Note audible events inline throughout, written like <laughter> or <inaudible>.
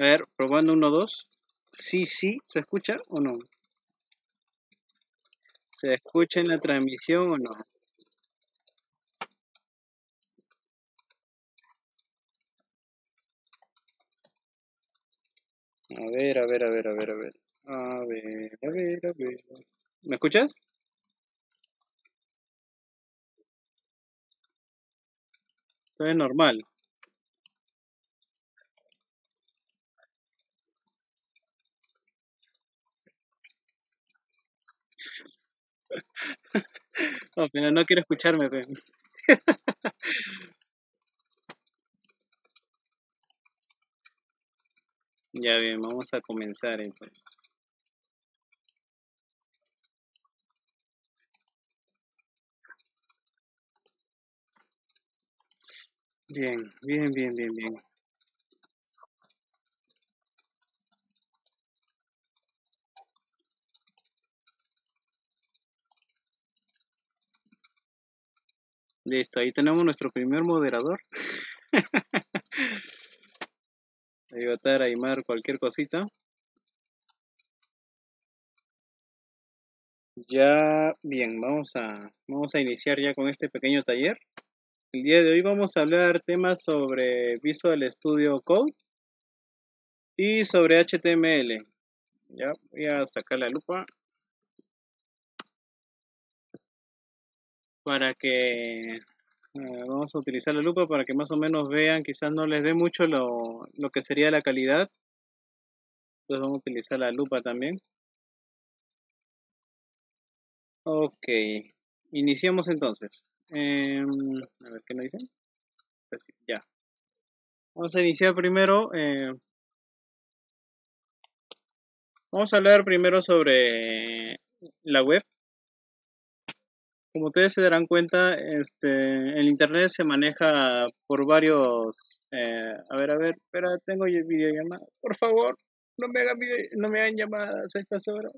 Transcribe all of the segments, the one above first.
A ver, probando 1, 2. Sí, sí, ¿se escucha o no? ¿Se escucha en la transmisión o no? A ver, a ver, a ver, a ver, a ver. A ver, a ver, a ver. ¿Me escuchas? Todo es normal. <laughs> No, no quiero escucharme. Pues. <laughs> Ya bien, vamos a comenzar entonces. Bien, bien, bien, bien, bien. Listo, ahí tenemos nuestro primer moderador. <laughs> ahí va a estar Aymar cualquier cosita. Ya, bien, vamos a, vamos a iniciar ya con este pequeño taller. El día de hoy vamos a hablar temas sobre Visual Studio Code y sobre HTML. Ya voy a sacar la lupa para que eh, vamos a utilizar la lupa para que más o menos vean, quizás no les dé mucho lo, que sería la calidad. Entonces vamos a utilizar la lupa también. Ok, iniciamos entonces. Em, a ver, ¿qué nos dicen? Pues ya. Vamos a iniciar primero. Eh, vamos a hablar primero sobre la web como ustedes se darán cuenta, este, el internet se maneja por varios. Eh, a ver, a ver, espera, tengo videollamada. Por favor, no me hagan, no me hagan llamadas a estas horas.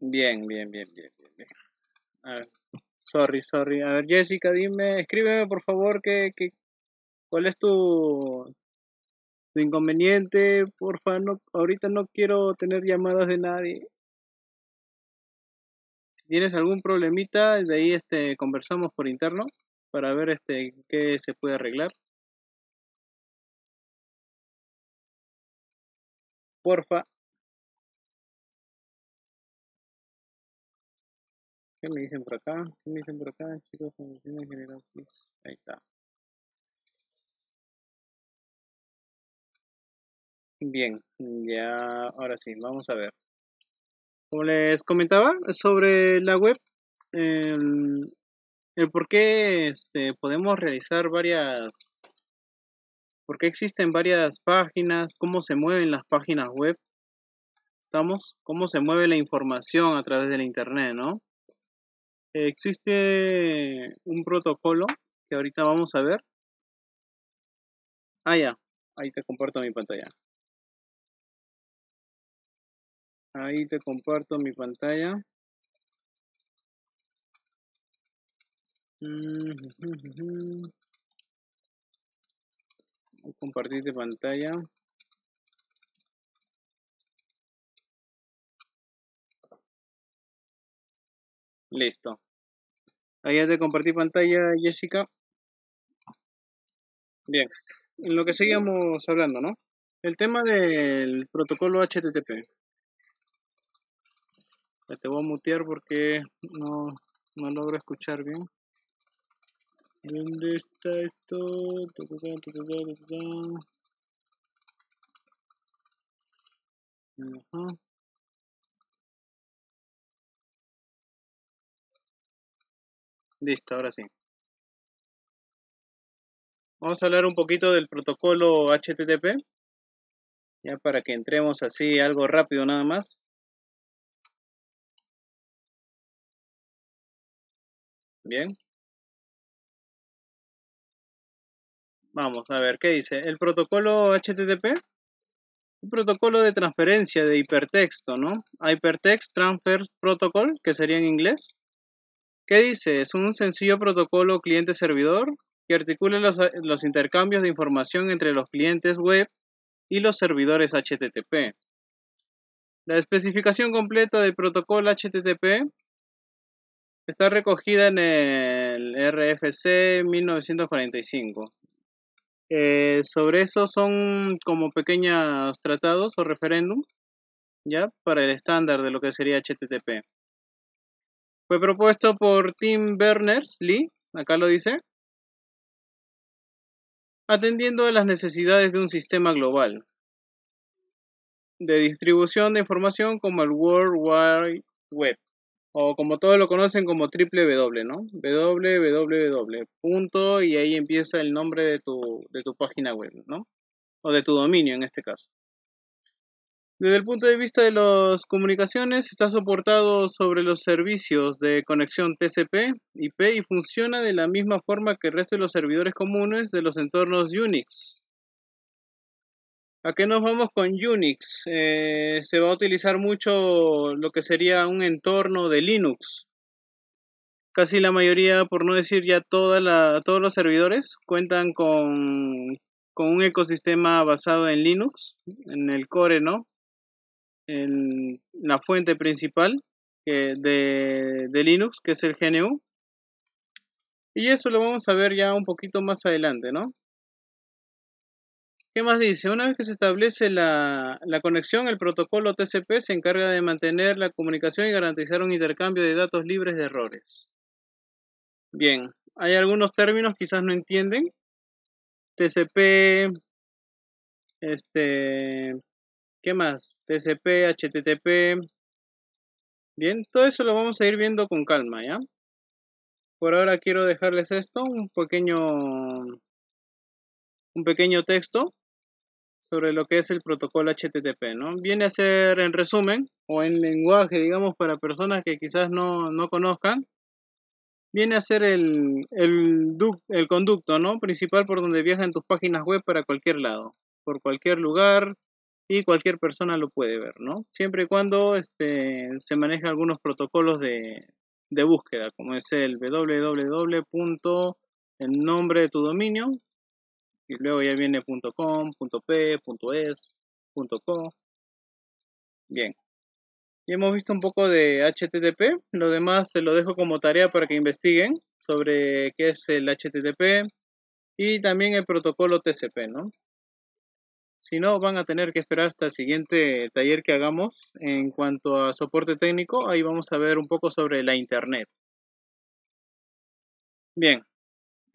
Bien, bien, bien, bien, bien. sorry, sorry. A ver, Jessica, dime, escríbeme por favor que, cuál es tu, tu inconveniente, porfa, no, ahorita no quiero tener llamadas de nadie. Si tienes algún problemita, de ahí este, conversamos por interno para ver este, qué se puede arreglar. Porfa. ¿Qué me dicen por acá? ¿Qué me dicen por acá, chicos? general, Ahí está. Bien, ya ahora sí, vamos a ver. Como les comentaba sobre la web, em, el, por qué este, podemos realizar varias, por qué existen varias páginas, cómo se mueven las páginas web, ¿estamos? Cómo se mueve la información a través del Internet, ¿no? Existe un protocolo que ahorita vamos a ver. Ah, ya, ahí te comparto mi pantalla. Ahí te comparto mi pantalla. <laughs> Compartir de pantalla. Listo. Ahí ya te compartí pantalla, Jessica. Bien, en lo que seguíamos hablando, ¿no? El tema del protocolo HTTP te voy a mutear porque no, no logro escuchar bien. ¿Dónde está esto? Listo, ahora sí. Vamos a hablar un poquito del protocolo HTTP, ya para que entremos así algo rápido nada más. Bien. Vamos a ver, ¿qué dice? El protocolo HTTP, un protocolo de transferencia de hipertexto, ¿no? Hypertext Transfer Protocol, que sería en inglés. ¿Qué dice? Es un sencillo protocolo cliente-servidor que articula los, los intercambios de información entre los clientes web y los servidores HTTP. La especificación completa del protocolo HTTP Está recogida en el RFC 1945. Eh, sobre eso son como pequeños tratados o referéndum, ya, para el estándar de lo que sería HTTP. Fue propuesto por Tim Berners-Lee, acá lo dice, atendiendo a las necesidades de un sistema global de distribución de información como el World Wide Web o como todos lo conocen como triple ¿no? www. y ahí empieza el nombre de tu, de tu página web, ¿no? O de tu dominio en este caso. Desde el punto de vista de las comunicaciones, está soportado sobre los servicios de conexión TCP, IP y funciona de la misma forma que el resto de los servidores comunes de los entornos Unix, ¿A qué nos vamos con Unix? Eh, se va a utilizar mucho lo que sería un entorno de Linux. Casi la mayoría, por no decir ya toda la, todos los servidores, cuentan con, con, un ecosistema basado en Linux, en el core, ¿no? En la fuente principal eh, de, de Linux, que es el GNU. Y eso lo vamos a ver ya un poquito más adelante, ¿no? ¿Qué más dice? Una vez que se establece la, la, conexión, el protocolo TCP se encarga de mantener la comunicación y garantizar un intercambio de datos libres de errores. Bien, hay algunos términos quizás no entienden. TCP, este, ¿qué más? TCP, HTTP. Bien, todo eso lo vamos a ir viendo con calma, ¿ya? Por ahora quiero dejarles esto, un pequeño, un pequeño texto sobre lo que es el protocolo HTTP, ¿no? Viene a ser en resumen o en lenguaje, digamos, para personas que quizás no, conozcan, viene a ser el, el, conducto, ¿no? Principal por donde viajan tus páginas web para cualquier lado, por cualquier lugar y cualquier persona lo puede ver, ¿no? Siempre y cuando este, se manejan algunos protocolos de, búsqueda, como es el www. nombre de tu dominio y luego ya viene .com, .p, .es, .co. Bien. y hemos visto un poco de HTTP, lo demás se lo dejo como tarea para que investiguen sobre qué es el HTTP y también el protocolo TCP, ¿no? Si no, van a tener que esperar hasta el siguiente taller que hagamos en cuanto a soporte técnico. Ahí vamos a ver un poco sobre la Internet. Bien,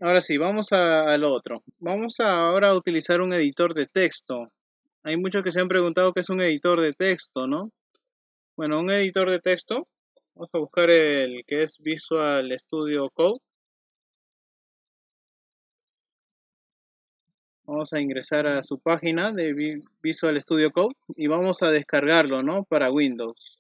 ahora sí, vamos al otro. Vamos a ahora a utilizar un editor de texto. Hay muchos que se han preguntado qué es un editor de texto, ¿no? Bueno, un editor de texto, vamos a buscar el que es Visual Studio Code. Vamos a ingresar a su página de Visual Studio Code y vamos a descargarlo, ¿no? Para Windows.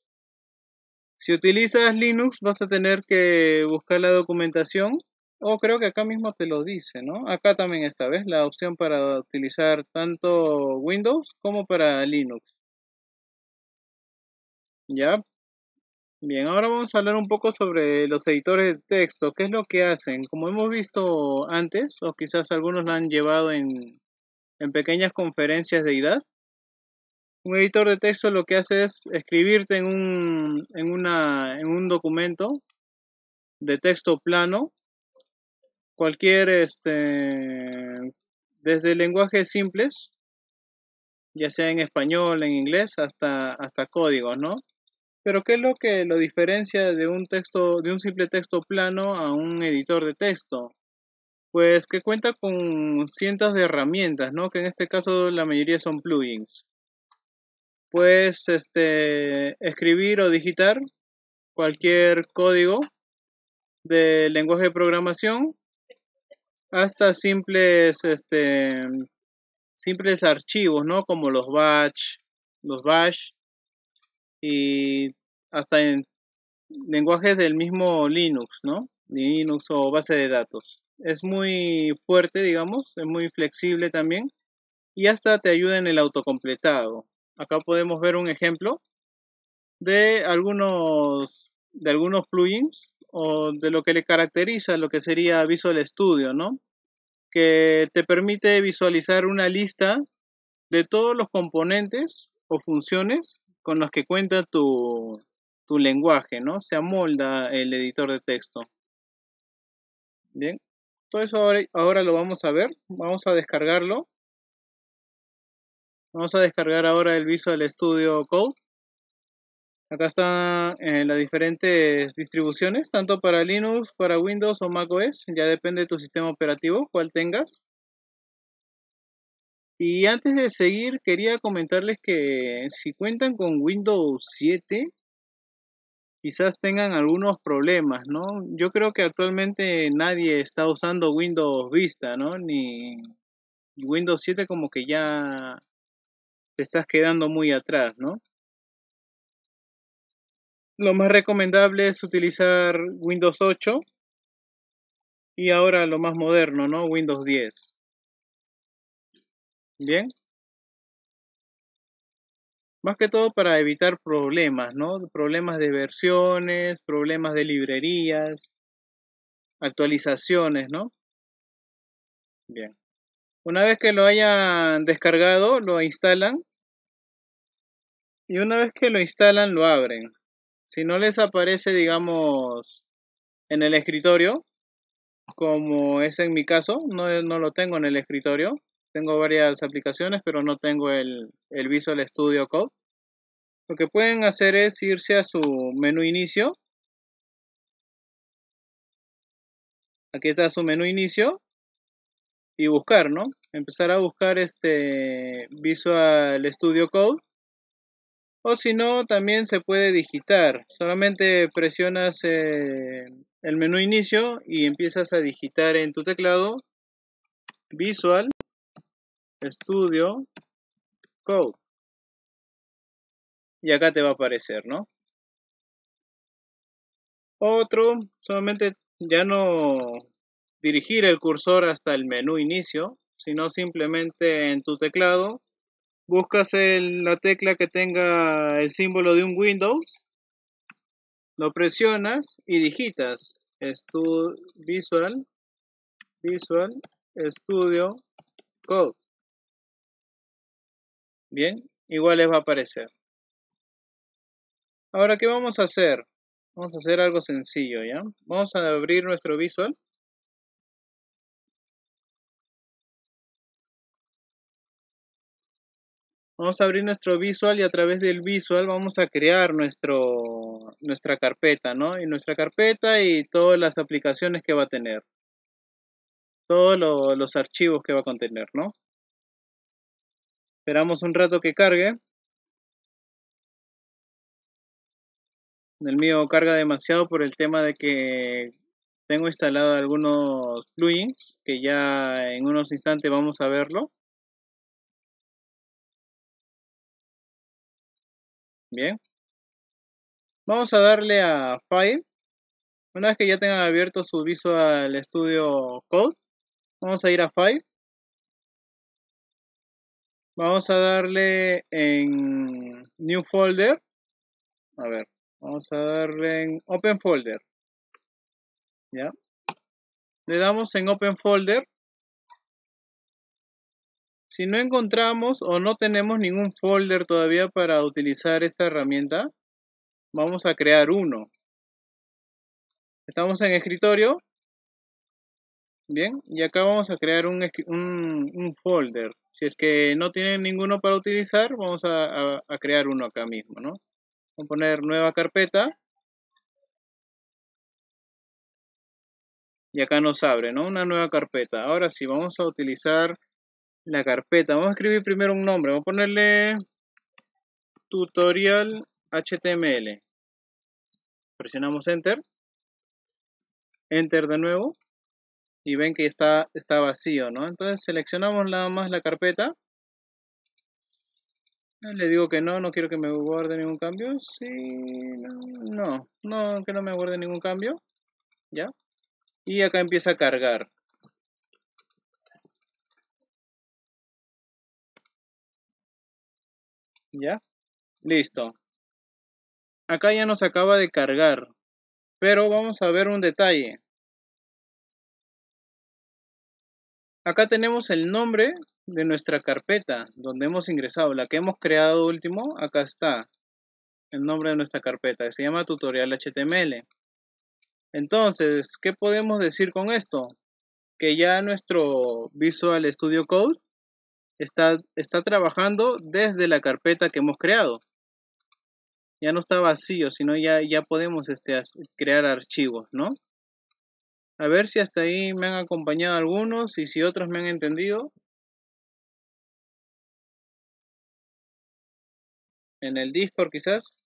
Si utilizas Linux vas a tener que buscar la documentación o oh, creo que acá mismo te lo dice, ¿no? Acá también esta vez La opción para utilizar tanto Windows como para Linux. ¿Ya? Bien, ahora vamos a hablar un poco sobre los editores de texto. ¿Qué es lo que hacen? Como hemos visto antes, o quizás algunos lo han llevado en, en pequeñas conferencias de edad, un editor de texto lo que hace es escribirte en un, en una, en un documento de texto plano cualquier, este, desde lenguajes simples, ya sea en español, en inglés, hasta, hasta códigos, ¿no? Pero ¿qué es lo que lo diferencia de un texto, de un simple texto plano a un editor de texto? Pues que cuenta con cientos de herramientas, ¿no? Que en este caso la mayoría son plugins. Puedes este, escribir o digitar cualquier código de lenguaje de programación hasta simples, este, simples archivos, ¿no? Como los batch, los bash y hasta en lenguajes del mismo Linux, ¿no? Linux o base de datos. Es muy fuerte, digamos, es muy flexible también y hasta te ayuda en el autocompletado. Acá podemos ver un ejemplo de algunos de algunos plugins o de lo que le caracteriza lo que sería Visual Studio, ¿no? Que te permite visualizar una lista de todos los componentes o funciones con los que cuenta tu, tu lenguaje, ¿no? Se amolda el editor de texto. Bien, todo eso ahora lo vamos a ver, vamos a descargarlo. Vamos a descargar ahora el Visual Studio Code. Acá están eh, las diferentes distribuciones, tanto para Linux, para Windows o macOS, ya depende de tu sistema operativo, cuál tengas. Y antes de seguir, quería comentarles que si cuentan con Windows 7, quizás tengan algunos problemas, ¿no? Yo creo que actualmente nadie está usando Windows Vista, ¿no? Ni Windows 7 como que ya te estás quedando muy atrás, ¿no? lo más recomendable es utilizar Windows 8 y ahora lo más moderno, ¿no? Windows 10. Bien. Más que todo para evitar problemas, ¿no? Problemas de versiones, problemas de librerías, actualizaciones, ¿no? Bien. Una vez que lo hayan descargado, lo instalan. Y una vez que lo instalan, lo abren si no les aparece, digamos, en el escritorio, como es en mi caso, no, lo tengo en el escritorio. Tengo varias aplicaciones, pero no tengo el, el Visual Studio Code. Lo que pueden hacer es irse a su menú inicio. Aquí está su menú inicio. Y buscar, ¿no? Empezar a buscar este Visual Studio Code o si no también se puede digitar solamente presionas eh, el menú inicio y empiezas a digitar en tu teclado visual studio code y acá te va a aparecer no otro solamente ya no dirigir el cursor hasta el menú inicio sino simplemente en tu teclado buscas en la tecla que tenga el símbolo de un Windows, lo presionas y digitas Visual, Visual Studio Code. Bien, igual les va a aparecer. Ahora, ¿qué vamos a hacer? Vamos a hacer algo sencillo, ¿ya? Vamos a abrir nuestro Visual. Vamos a abrir nuestro visual y a través del visual vamos a crear nuestro, nuestra carpeta, ¿no? Y nuestra carpeta y todas las aplicaciones que va a tener. Todos los archivos que va a contener, ¿no? Esperamos un rato que cargue. El mío carga demasiado por el tema de que tengo instalado algunos plugins que ya en unos instantes vamos a verlo. Bien. Vamos a darle a File. Una vez que ya tengan abierto su Visual Studio Code, vamos a ir a File. Vamos a darle en New Folder. A ver, vamos a darle en Open Folder. ¿Ya? Le damos en Open Folder si no encontramos o no tenemos ningún folder todavía para utilizar esta herramienta, vamos a crear uno. Estamos en escritorio. Bien, y acá vamos a crear un, folder. Si es que no tienen ninguno para utilizar, vamos a, crear uno acá mismo, ¿no? Vamos a poner nueva carpeta. Y acá nos abre, ¿no? Una nueva carpeta. Ahora sí, vamos a utilizar la carpeta. Vamos a escribir primero un nombre. Vamos a ponerle tutorial HTML. Presionamos Enter. Enter de nuevo. Y ven que está, está vacío, ¿no? Entonces seleccionamos nada más la carpeta. Ah, le digo que no, no quiero que me guarde ningún cambio. Sí, no, no, no que no me guarde ningún cambio. ¿Ya? Y acá empieza a cargar. ¿Ya? Listo. Acá ya nos acaba de cargar. Pero vamos a ver un detalle. Acá tenemos el nombre de nuestra carpeta donde hemos ingresado, la que hemos creado último, acá está el nombre de nuestra carpeta, se llama tutorial HTML. Entonces, ¿qué podemos decir con esto? Que ya nuestro Visual Studio Code está, está trabajando desde la carpeta que hemos creado. Ya no está vacío, sino ya, ya podemos este, crear archivos, ¿no? A ver si hasta ahí me han acompañado algunos y si otros me han entendido. En el Discord quizás.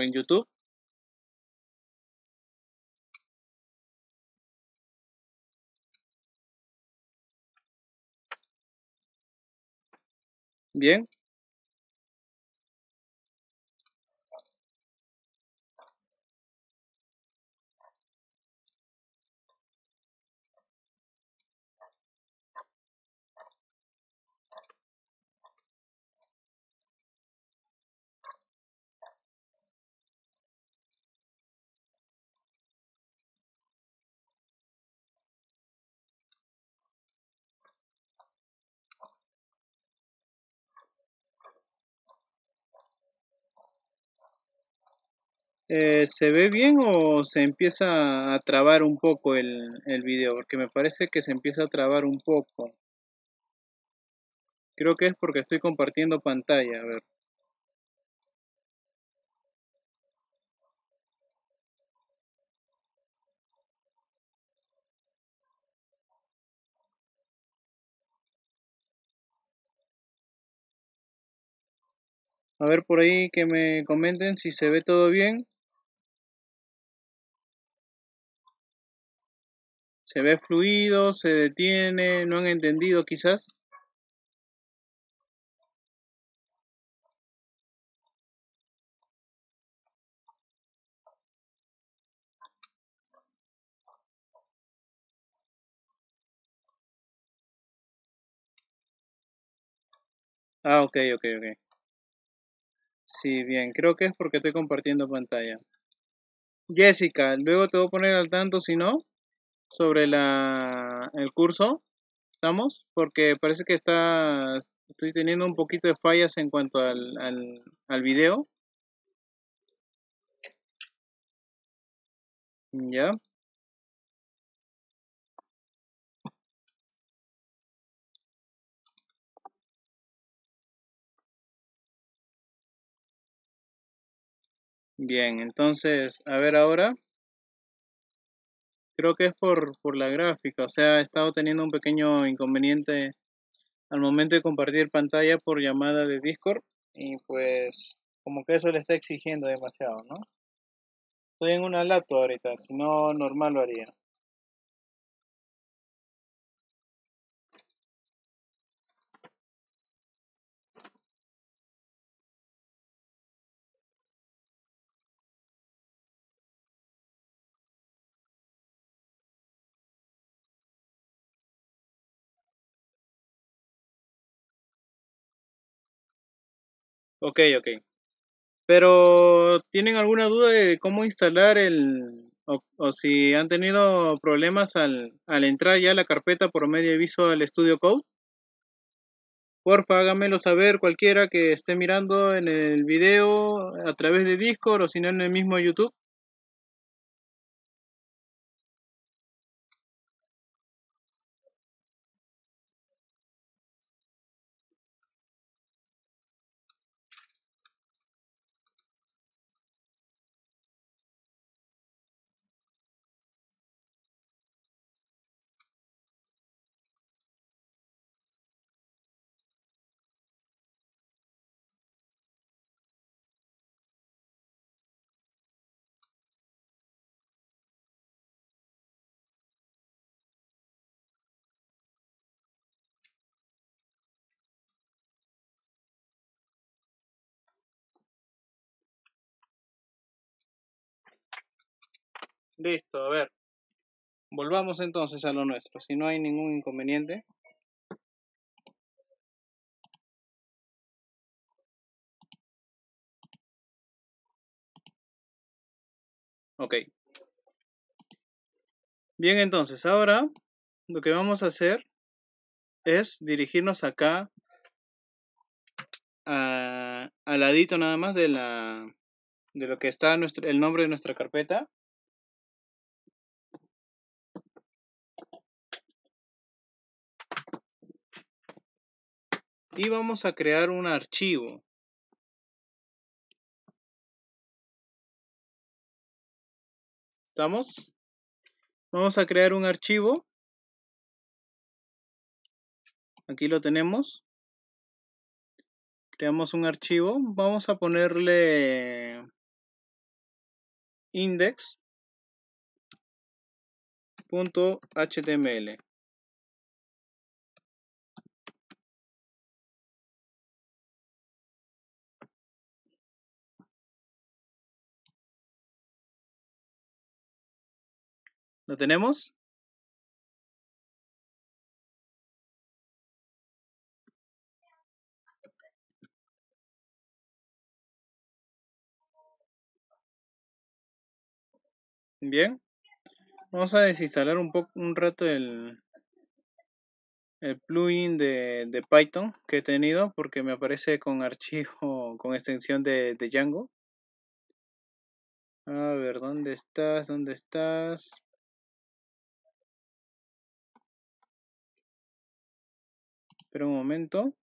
en YouTube. Bien, Eh, ¿Se ve bien o se empieza a trabar un poco el, el video? Porque me parece que se empieza a trabar un poco. Creo que es porque estoy compartiendo pantalla. A ver. A ver por ahí que me comenten si se ve todo bien. se ve fluido, se detiene, no han entendido quizás. Ah, ok, ok, ok. Sí, bien, creo que es porque estoy compartiendo pantalla. Jessica, luego te voy a poner al tanto si no sobre la, el curso. ¿Estamos? Porque parece que está, estoy teniendo un poquito de fallas en cuanto al, al, al video. Ya. Bien, entonces, a ver ahora creo que es por, por la gráfica, o sea, he estado teniendo un pequeño inconveniente al momento de compartir pantalla por llamada de Discord y pues como que eso le está exigiendo demasiado, ¿no? Estoy en una laptop ahorita, si no normal lo haría. Ok, ok. Pero, ¿tienen alguna duda de cómo instalar el... o, si han tenido problemas al, al, entrar ya la carpeta por medio de Visual Studio Code? Porfa, háganmelo saber cualquiera que esté mirando en el video a través de Discord o si no en el mismo YouTube. Listo, a ver. Volvamos entonces a lo nuestro, si no hay ningún inconveniente. Ok. Bien, entonces, ahora lo que vamos a hacer es dirigirnos acá a, al ladito nada más de la de lo que está nuestro, el nombre de nuestra carpeta y vamos a crear un archivo. ¿Estamos? Vamos a crear un archivo. Aquí lo tenemos. Creamos un archivo. Vamos a ponerle index.html. ¿Lo tenemos? Bien. Vamos a desinstalar un poco un rato el, el plugin de, de, Python que he tenido porque me aparece con archivo con extensión de, de Django. A ver, ¿dónde estás? ¿Dónde estás? pero un momento.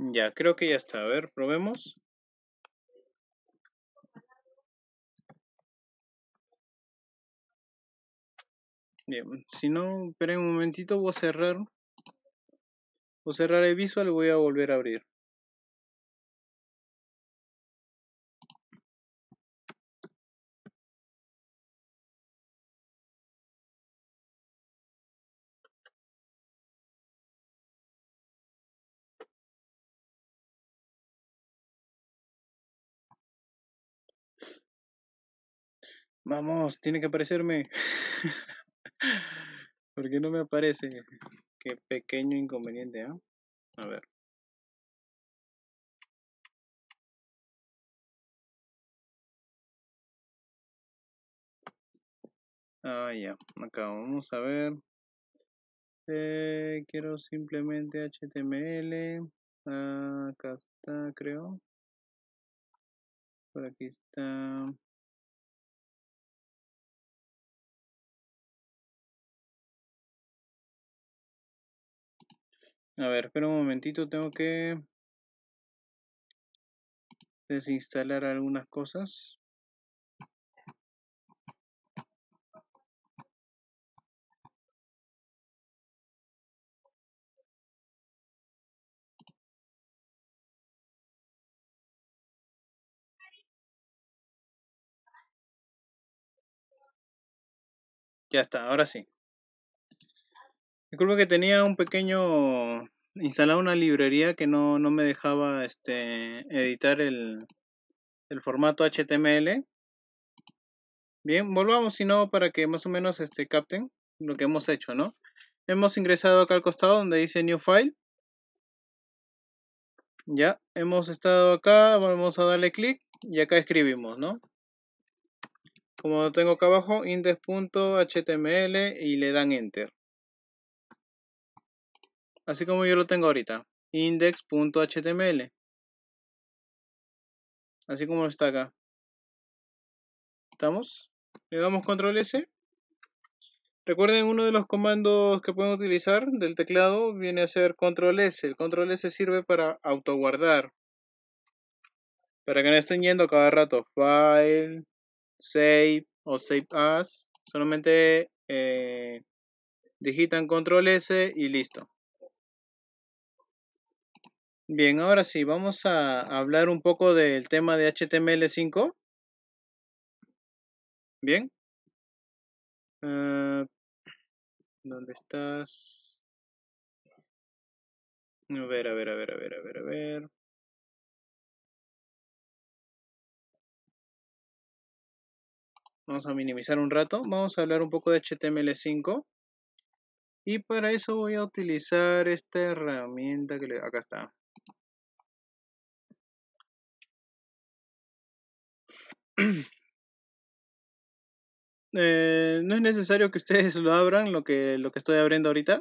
Ya, creo que ya está. A ver, probemos. Bien, si no, esperen un momentito, voy a cerrar. Voy a cerrar el visual y voy a volver a abrir. Vamos, tiene que aparecerme. <laughs> Porque no me aparece. Qué pequeño inconveniente, ¿eh? A ver. Ah, ya. Acá vamos a ver. Eh, quiero simplemente HTML. Ah, acá está, creo. Por aquí está. A ver, espera un momentito, tengo que desinstalar algunas cosas. Ya está, ahora sí. Disculpe que tenía un pequeño instalado una librería que no, me dejaba este editar el, formato HTML. Bien, volvamos si no para que más o menos este capten lo que hemos hecho, ¿no? Hemos ingresado acá al costado donde dice New File. Ya, hemos estado acá, vamos a darle clic y acá escribimos, ¿no? Como lo tengo acá abajo, index.html y le dan enter así como yo lo tengo ahorita, index.html, así como está acá. ¿Estamos? Le damos control S. Recuerden, uno de los comandos que pueden utilizar del teclado viene a ser control S. El control S sirve para autoguardar. Para que no estén yendo cada rato. File, save o save as. Solamente eh, digitan control S y listo. Bien, ahora sí, vamos a hablar un poco del tema de HTML5. Bien. Ah, ¿Dónde estás? A ver, a ver, a ver, a ver, a ver, a ver. Vamos a minimizar un rato. Vamos a hablar un poco de HTML5. Y para eso voy a utilizar esta herramienta que le... Acá está. <clears throat> Eh, no es necesario que ustedes <laughs> lo abran, lo que, lo que estoy abriendo ahorita.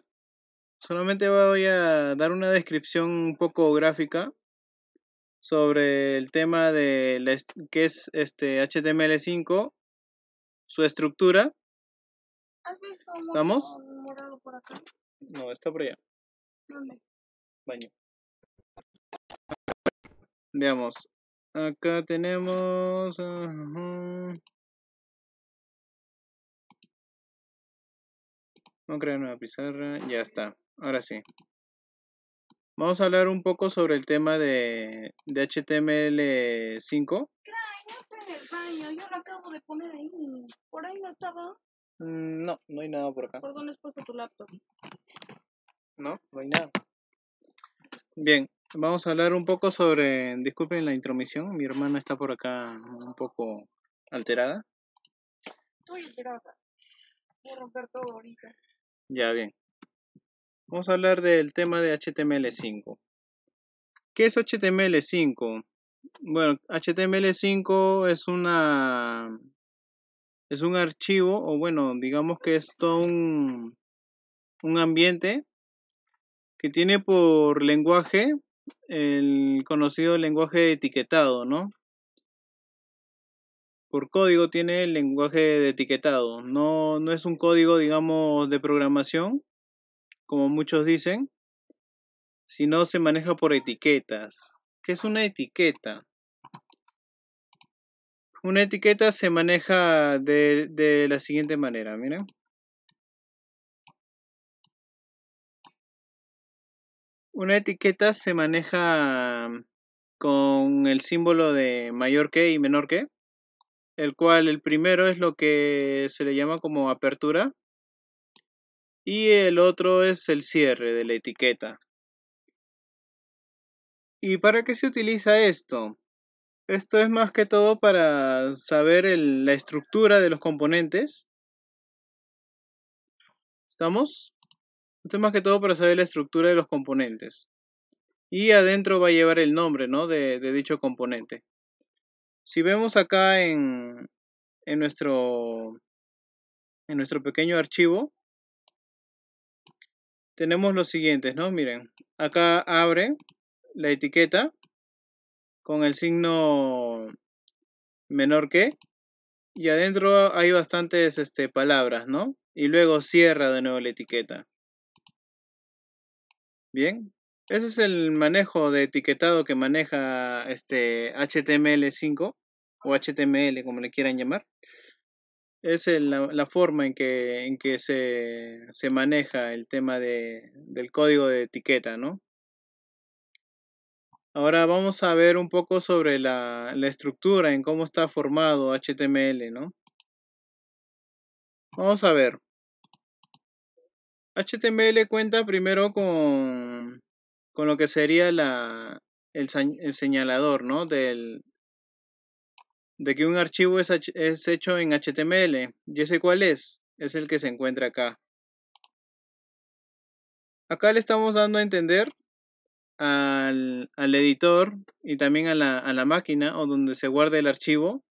Solamente voy a dar una descripción un poco gráfica sobre el tema de qué es este HTML5, su estructura. ¿Estamos? No, está por allá. ¿Dónde? Baño. Veamos. Acá tenemos... Vamos a crear una pizarra. Ya está. Ahora sí. Vamos a hablar un poco sobre el tema de, de HTML5. no en el baño. Yo lo acabo de poner ahí. ¿Por ahí no estaba? Mm, no, no hay nada por acá. ¿Por dónde has puesto tu laptop? No, no hay nada. Bien, Vamos a hablar un poco sobre, disculpen la intromisión, mi hermana está por acá un poco alterada. Estoy alterada. Voy a romper todo ahorita. Ya, bien. Vamos a hablar del tema de HTML5. ¿Qué es HTML5? Bueno, HTML5 es una es un archivo o bueno, digamos que es todo un un ambiente que tiene por lenguaje el conocido lenguaje de etiquetado, ¿no? Por código tiene el lenguaje de etiquetado, no, no es un código, digamos, de programación, como muchos dicen, sino se maneja por etiquetas. ¿Qué es una etiqueta? Una etiqueta se maneja de, de la siguiente manera, miren. Una etiqueta se maneja con el símbolo de mayor que y menor que, el cual el primero es lo que se le llama como apertura y el otro es el cierre de la etiqueta. ¿Y para qué se utiliza esto? Esto es más que todo para saber la estructura de los componentes. ¿Estamos? Esto es más que todo para saber la estructura de los componentes. Y adentro va a llevar el nombre ¿no? de, dicho componente. Si vemos acá en, en, nuestro, en nuestro pequeño archivo, tenemos los siguientes, ¿no? Miren, acá abre la etiqueta con el signo menor que y adentro hay bastantes este, palabras, ¿no? Y luego cierra de nuevo la etiqueta. Bien, ese es el manejo de etiquetado que maneja este HTML5 o HTML como le quieran llamar. Es la, forma en que, se, maneja el tema del código de etiqueta, ¿no? Ahora vamos a ver un poco sobre la, la estructura, en cómo está formado HTML, ¿no? Vamos a ver. HTML cuenta primero con, con lo que sería la, el, señalador, ¿no? Del, de que un archivo es, es hecho en HTML. ¿Y ese cuál es? Es el que se encuentra acá. Acá le estamos dando a entender al, al editor y también a la, a la máquina o donde se guarda el archivo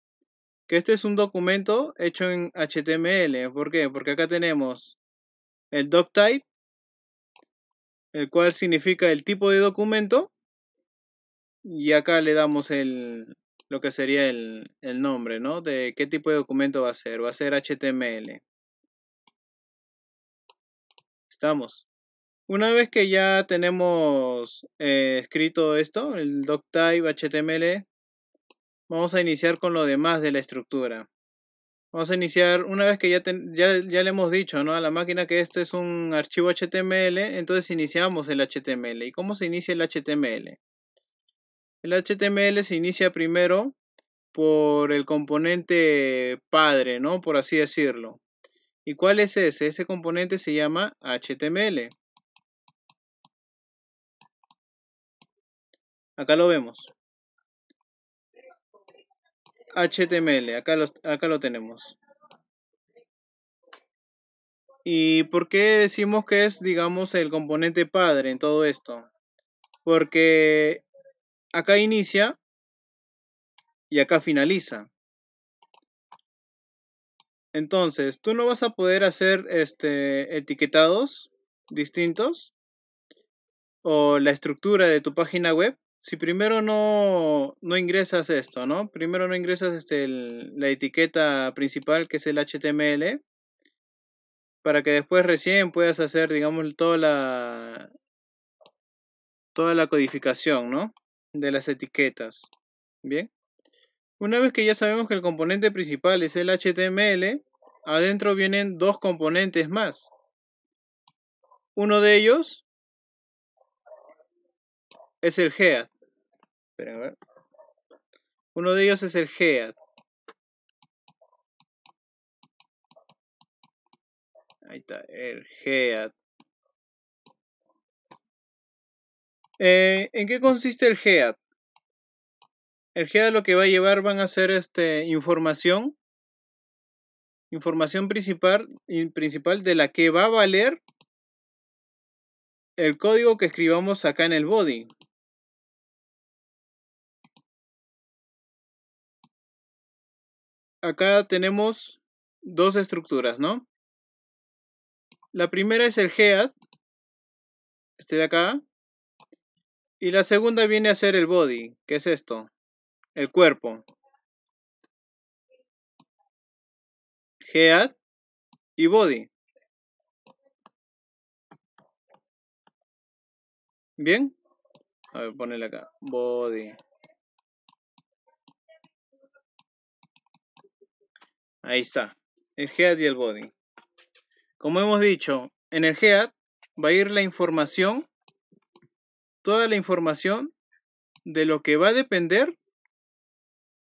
que este es un documento hecho en HTML. ¿Por qué? Porque acá tenemos el doctype, el cual significa el tipo de documento. Y acá le damos el, lo que sería el, nombre, ¿no? De qué tipo de documento va a ser. Va a ser HTML. Estamos. Una vez que ya tenemos eh, escrito esto, el doctype HTML, vamos a iniciar con lo demás de la estructura. Vamos a iniciar una vez que ya, ya, le hemos dicho a la máquina que esto es un archivo HTML, entonces iniciamos el HTML. ¿Y cómo se inicia el HTML? El HTML se inicia primero por el componente padre, ¿no? Por así decirlo. ¿Y cuál es ese? Ese componente se llama HTML. Acá lo vemos. HTML, acá, acá lo tenemos. ¿Y por qué decimos que es, digamos, el componente padre en todo esto? Porque acá inicia y acá finaliza. Entonces, tú no vas a poder hacer este, etiquetados distintos o la estructura de tu página web si primero no, no ingresas esto, ¿no? Primero no ingresas este, la etiqueta principal que es el HTML para que después recién puedas hacer, digamos, toda la, toda la codificación, ¿no? De las etiquetas. Bien. Una vez que ya sabemos que el componente principal es el HTML, adentro vienen dos componentes más. Uno de ellos es el head a ver. Uno de ellos es el Head. Ahí está, el Head. Eh, ¿En qué consiste el Head? El HEAD lo que va a llevar van a ser este, información, información principal, principal de la que va a valer el código que escribamos acá en el body. acá tenemos dos estructuras, ¿no? La primera es el head, este de acá, y la segunda viene a ser el body, que es esto, el cuerpo. Head y body. Bien, a ver, ponele acá, body. Ahí está. El head y el body. Como hemos dicho, en el head va a ir la información, toda la información de lo que va a depender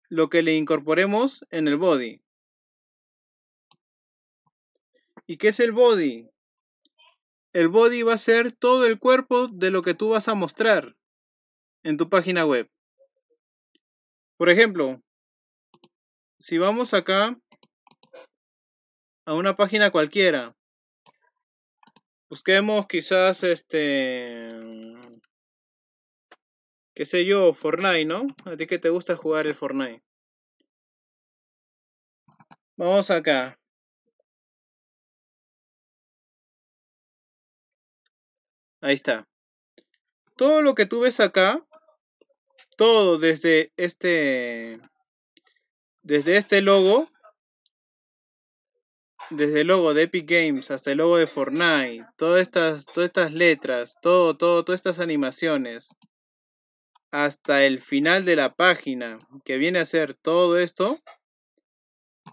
lo que le incorporemos en el body. ¿Y qué es el body? El body va a ser todo el cuerpo de lo que tú vas a mostrar en tu página web. Por ejemplo, si vamos acá a una página cualquiera. Busquemos quizás este... qué sé yo, Fortnite, ¿no? A ti que te gusta jugar el Fortnite. Vamos acá. Ahí está. Todo lo que tú ves acá, todo desde este, desde este logo, desde el logo de Epic Games hasta el logo de Fortnite, todas estas, todas estas letras, todo, todo, todas estas animaciones, hasta el final de la página, que viene a ser todo esto,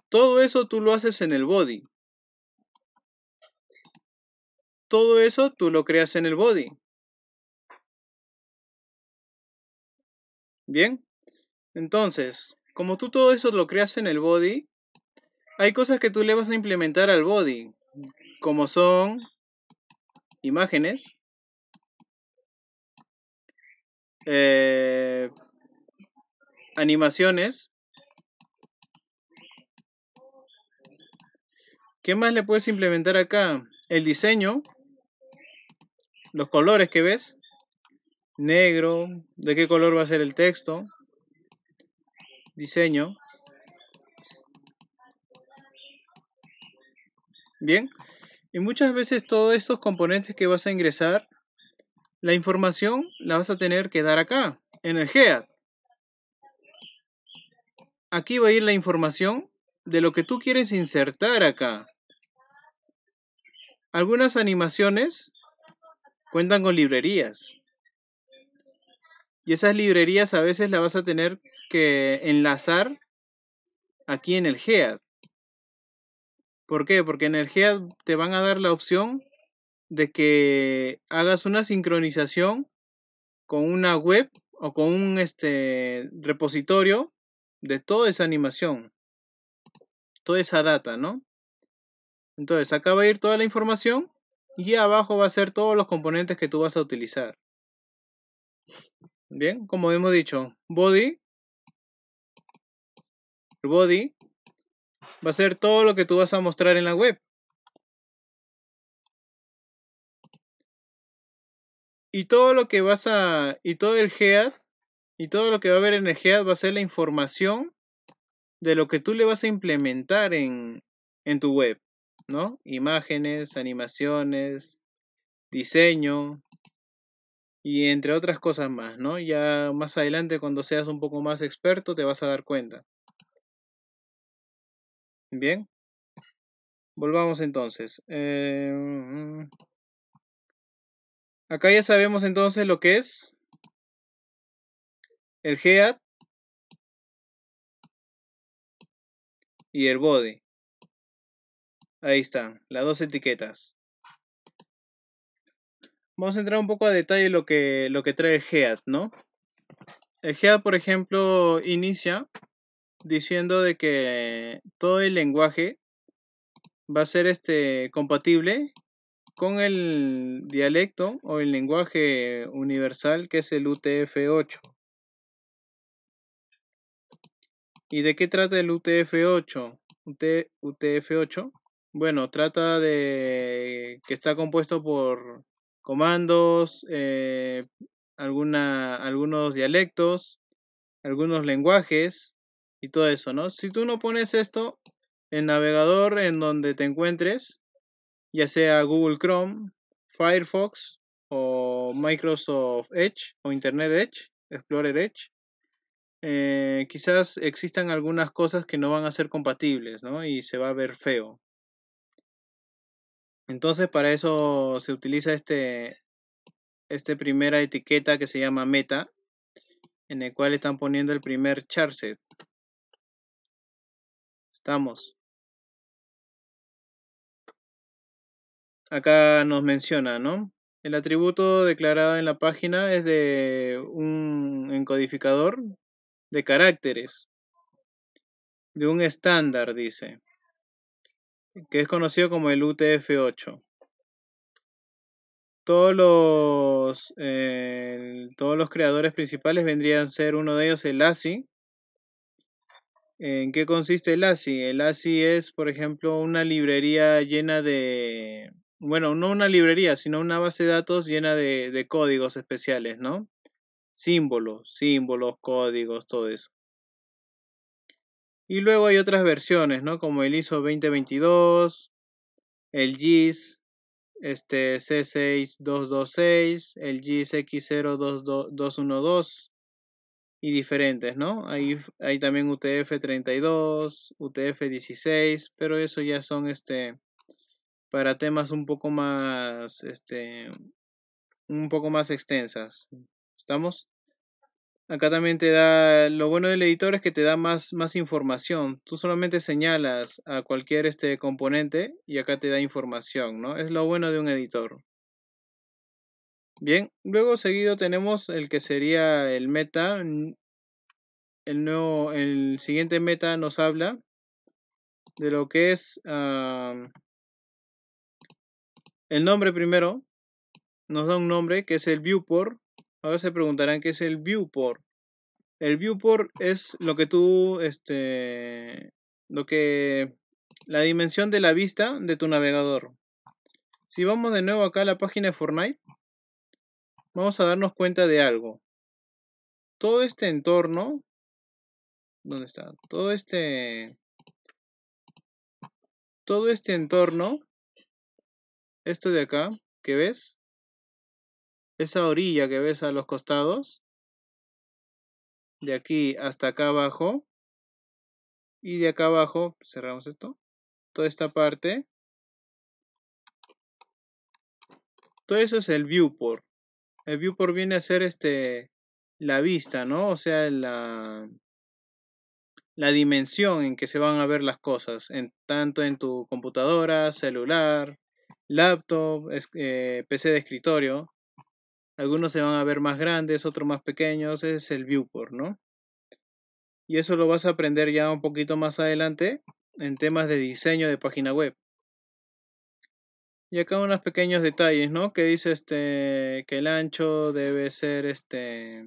todo eso tú lo haces en el body. Todo eso tú lo creas en el body. Bien, entonces, como tú todo eso lo creas en el body, hay cosas que tú le vas a implementar al body, como son imágenes, eh, animaciones. ¿Qué más le puedes implementar acá? El diseño, los colores que ves, negro, de qué color va a ser el texto, diseño. Bien, y muchas veces todos estos componentes que vas a ingresar, la información la vas a tener que dar acá, en el head. Aquí va a ir la información de lo que tú quieres insertar acá. Algunas animaciones cuentan con librerías. Y esas librerías a veces las vas a tener que enlazar aquí en el head. ¿Por qué? Porque energía te van a dar la opción de que hagas una sincronización con una web o con un este, repositorio de toda esa animación, toda esa data, ¿no? Entonces, acá va a ir toda la información y abajo va a ser todos los componentes que tú vas a utilizar. Bien, como hemos dicho, body, body va a ser todo lo que tú vas a mostrar en la web. Y todo lo que vas a, y todo el head, y todo lo que va a haber en el head va a ser la información de lo que tú le vas a implementar en, en tu web, ¿no? Imágenes, animaciones, diseño, y entre otras cosas más, ¿no? Ya más adelante cuando seas un poco más experto te vas a dar cuenta. Bien. Volvamos entonces. Em, acá ya sabemos entonces lo que es el head y el body. Ahí están, las dos etiquetas. Vamos a entrar un poco a detalle lo que, lo que trae el head, ¿no? El head, por ejemplo, inicia diciendo de que todo el lenguaje va a ser este compatible con el dialecto o el lenguaje universal que es el UTF-8. ¿Y de qué trata el UTF-8? UTF-8. Bueno, trata de que está compuesto por comandos, eh, algunos dialectos, algunos lenguajes, y todo eso, ¿no? Si tú no pones esto, en navegador en donde te encuentres, ya sea Google Chrome, Firefox o Microsoft Edge o Internet Edge, Explorer Edge, eh, quizás existan algunas cosas que no van a ser compatibles, ¿no? Y se va a ver feo. Entonces para eso se utiliza este, este primera etiqueta que se llama meta, en el cual están poniendo el primer charset. Acá nos menciona, ¿no? El atributo declarado en la página es de un encodificador de caracteres, de un estándar, dice, que es conocido como el UTF-8. Todos los, eh, todos los creadores principales vendrían a ser uno de ellos el ASI ¿En qué consiste el ASI? El ASI es, por ejemplo, una librería llena de, bueno, no una librería, sino una base de datos llena de, de códigos especiales, ¿no? Símbolos, símbolos, códigos, todo eso. Y luego hay otras versiones, ¿no? Como el ISO 2022, el GIS, este C6226, el GIS X02212 y diferentes, ¿no? Hay, hay también UTF-32, UTF-16, pero eso ya son este para temas un poco más este un poco más extensas. ¿Estamos? Acá también te da lo bueno del editor es que te da más más información. Tú solamente señalas a cualquier este componente y acá te da información, ¿no? Es lo bueno de un editor. Bien, luego seguido tenemos el que sería el meta. El, el siguiente meta nos habla de lo que es el nombre primero. Nos da un nombre que es el viewport. Ahora se preguntarán qué es el viewport. El viewport es lo que tú, este, lo que, la dimensión de la vista de tu navegador. Si vamos de nuevo acá a la página de Fortnite, vamos a darnos cuenta de algo. Todo este entorno, ¿dónde está? Todo este, todo este entorno, esto de acá, que ves, esa orilla que ves a los costados, de aquí hasta acá abajo, y de acá abajo, pues, cerramos esto, toda esta parte, todo eso es el viewport el viewport viene a ser este la vista, ¿no? O sea, la, la dimensión en que se van a ver las cosas, en, tanto en tu computadora, celular, laptop, eh, PC de escritorio. Algunos se van a ver más grandes, otros más pequeños, es el viewport, ¿no? Y eso lo vas a aprender ya un poquito más adelante en temas de diseño de página web. Y acá unos pequeños detalles, ¿no? Que dice este que el ancho debe ser este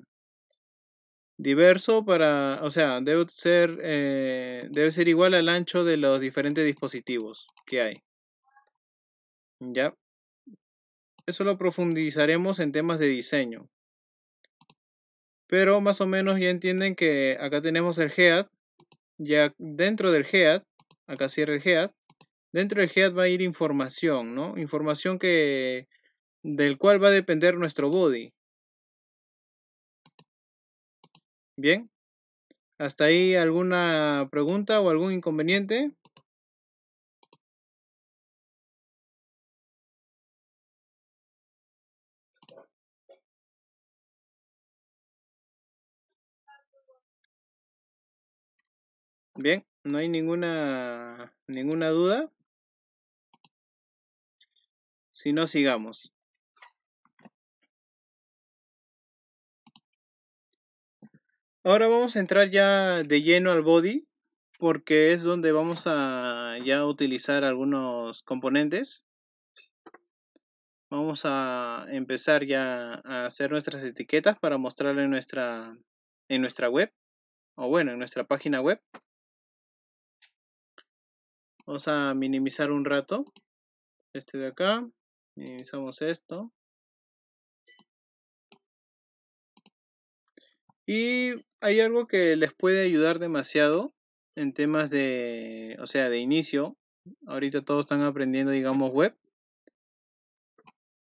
diverso para, o sea, debe ser eh, debe ser igual al ancho de los diferentes dispositivos que hay. Ya. Eso lo profundizaremos en temas de diseño. Pero más o menos ya entienden que acá tenemos el head. Ya dentro del head, acá cierra el head dentro del head va a ir información, ¿no? Información que del cual va a depender nuestro body. Bien. ¿Hasta ahí alguna pregunta o algún inconveniente? Bien, no hay ninguna ninguna duda. Si no, sigamos. Ahora vamos a entrar ya de lleno al body porque es donde vamos a ya utilizar algunos componentes. Vamos a empezar ya a hacer nuestras etiquetas para mostrarle en nuestra, en nuestra web o bueno, en nuestra página web. Vamos a minimizar un rato este de acá. Iniciamos eh, esto y hay algo que les puede ayudar demasiado en temas de o sea de inicio ahorita todos están aprendiendo digamos web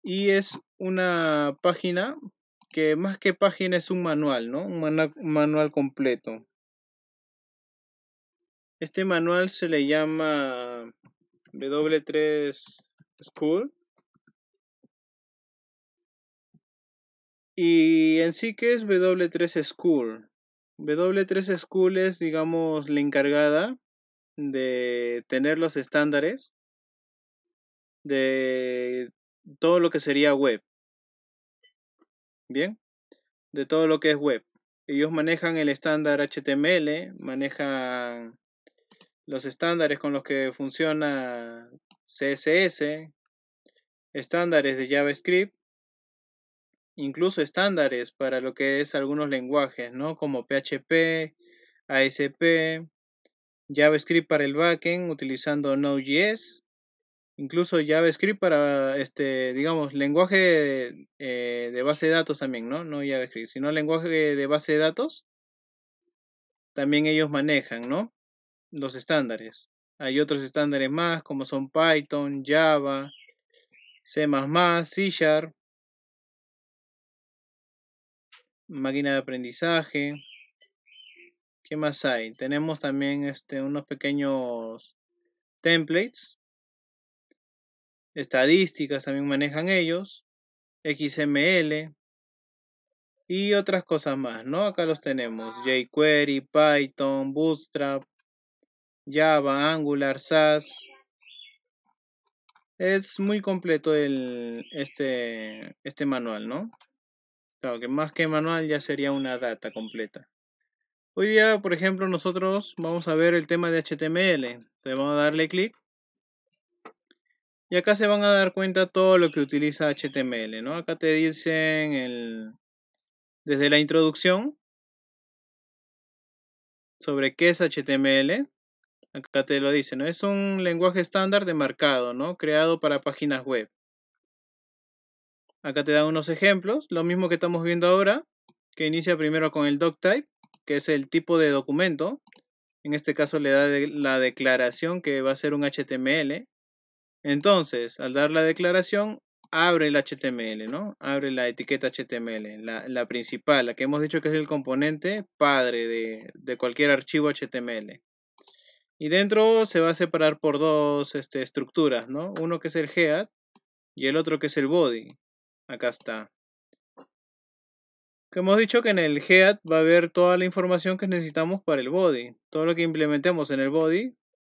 y es una página que más que página es un manual, ¿no? Un manual completo. Este manual se le llama W3 School. Y en sí que es W3 School. W3 School es, digamos, la encargada de tener los estándares de todo lo que sería web. Bien, de todo lo que es web. Ellos manejan el estándar HTML, manejan los estándares con los que funciona CSS, estándares de JavaScript incluso estándares para lo que es algunos lenguajes, ¿no? Como PHP, ASP, JavaScript para el backend utilizando Node.js, incluso JavaScript para, este, digamos, lenguaje eh, de base de datos también, ¿no? No JavaScript, sino lenguaje de base de datos. También ellos manejan, ¿no? Los estándares. Hay otros estándares más, como son Python, Java, C++, C Sharp, máquina de aprendizaje. ¿Qué más hay? Tenemos también este, unos pequeños templates. Estadísticas también manejan ellos. XML. Y otras cosas más, ¿no? Acá los tenemos. jQuery, Python, Bootstrap, Java, Angular, SAS. Es muy completo el, este, este manual, ¿no? Claro, que más que manual ya sería una data completa. Hoy día, por ejemplo, nosotros vamos a ver el tema de HTML. Entonces vamos a darle clic. Y acá se van a dar cuenta todo lo que utiliza HTML, ¿no? Acá te dicen el, desde la introducción sobre qué es HTML. Acá te lo dicen. ¿no? Es un lenguaje estándar de marcado, ¿no? Creado para páginas web. Acá te da unos ejemplos, lo mismo que estamos viendo ahora, que inicia primero con el type, que es el tipo de documento. En este caso le da la declaración que va a ser un HTML. Entonces, al dar la declaración, abre el HTML, ¿no? Abre la etiqueta HTML, la, principal, la que hemos dicho que es el componente padre de, cualquier archivo HTML. Y dentro se va a separar por dos este, estructuras, ¿no? Uno que es el head y el otro que es el body. Acá está. Que hemos dicho que en el head va a haber toda la información que necesitamos para el body. Todo lo que implementemos en el body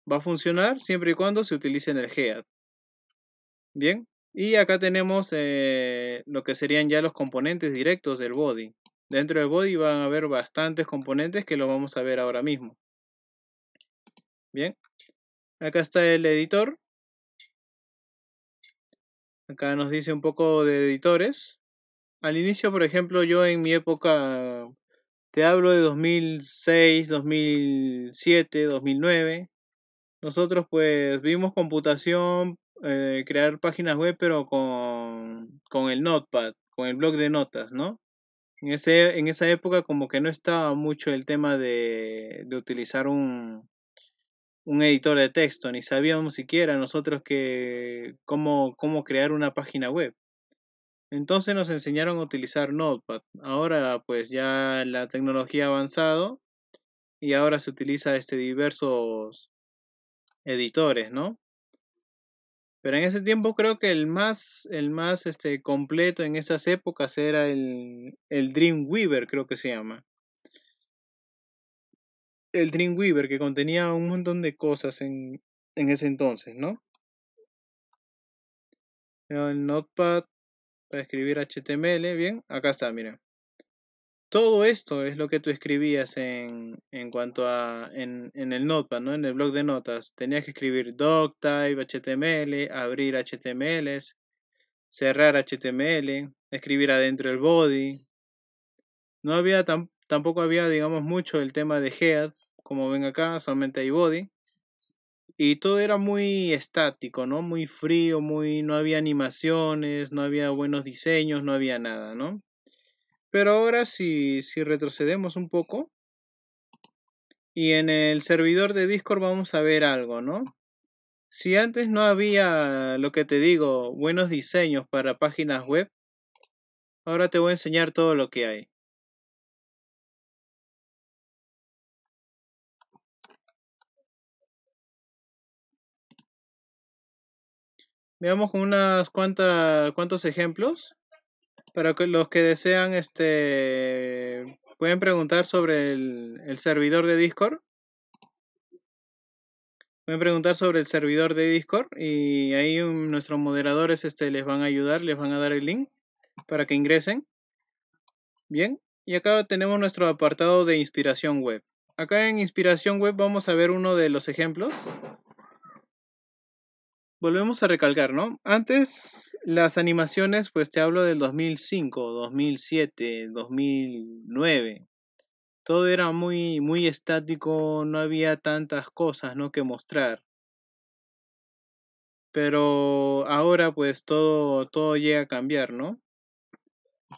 va a funcionar siempre y cuando se utilice en el head. Bien, y acá tenemos eh, lo que serían ya los componentes directos del body. Dentro del body van a haber bastantes componentes que lo vamos a ver ahora mismo. Bien, acá está el editor Acá nos dice un poco de editores. Al inicio, por ejemplo, yo en mi época, te hablo de 2006, 2007, 2009. Nosotros pues vimos computación, eh, crear páginas web, pero con, con el Notepad, con el blog de notas, ¿no? En, ese, en esa época como que no estaba mucho el tema de, de utilizar un, un editor de texto, ni sabíamos siquiera nosotros que, cómo, cómo crear una página web. Entonces nos enseñaron a utilizar Notepad. Ahora pues ya la tecnología ha avanzado y ahora se utiliza este diversos editores, ¿no? Pero en ese tiempo creo que el más, el más este, completo en esas épocas era el, el Dreamweaver, creo que se llama el Dreamweaver que contenía un montón de cosas en, en ese entonces, ¿no? El Notepad para escribir HTML, bien, acá está, miren. Todo esto es lo que tú escribías en, en cuanto a en, el Notepad, ¿no? En el blog de notas. Tenías que escribir doctype, HTML, abrir HTMLs, cerrar HTML, escribir adentro el body. No había tan, Tampoco había, digamos, mucho el tema de head, como ven acá, solamente hay body. Y todo era muy estático, ¿no? Muy frío, muy no había animaciones, no había buenos diseños, no había nada, ¿no? Pero ahora si, si retrocedemos un poco y en el servidor de Discord vamos a ver algo, ¿no? Si antes no había, lo que te digo, buenos diseños para páginas web, ahora te voy a enseñar todo lo que hay. Veamos con unas cuantas cuantos ejemplos para que los que desean este pueden preguntar sobre el, el servidor de Discord. Pueden preguntar sobre el servidor de Discord y ahí nuestros moderadores este, les van a ayudar, les van a dar el link para que ingresen. Bien, y acá tenemos nuestro apartado de inspiración web. Acá en inspiración web vamos a ver uno de los ejemplos volvemos a recalcar, ¿no? Antes las animaciones, pues te hablo del 2005, 2007, 2009. Todo era muy, muy estático, no había tantas cosas, ¿no? Que mostrar. Pero ahora pues todo, todo llega a cambiar, ¿no?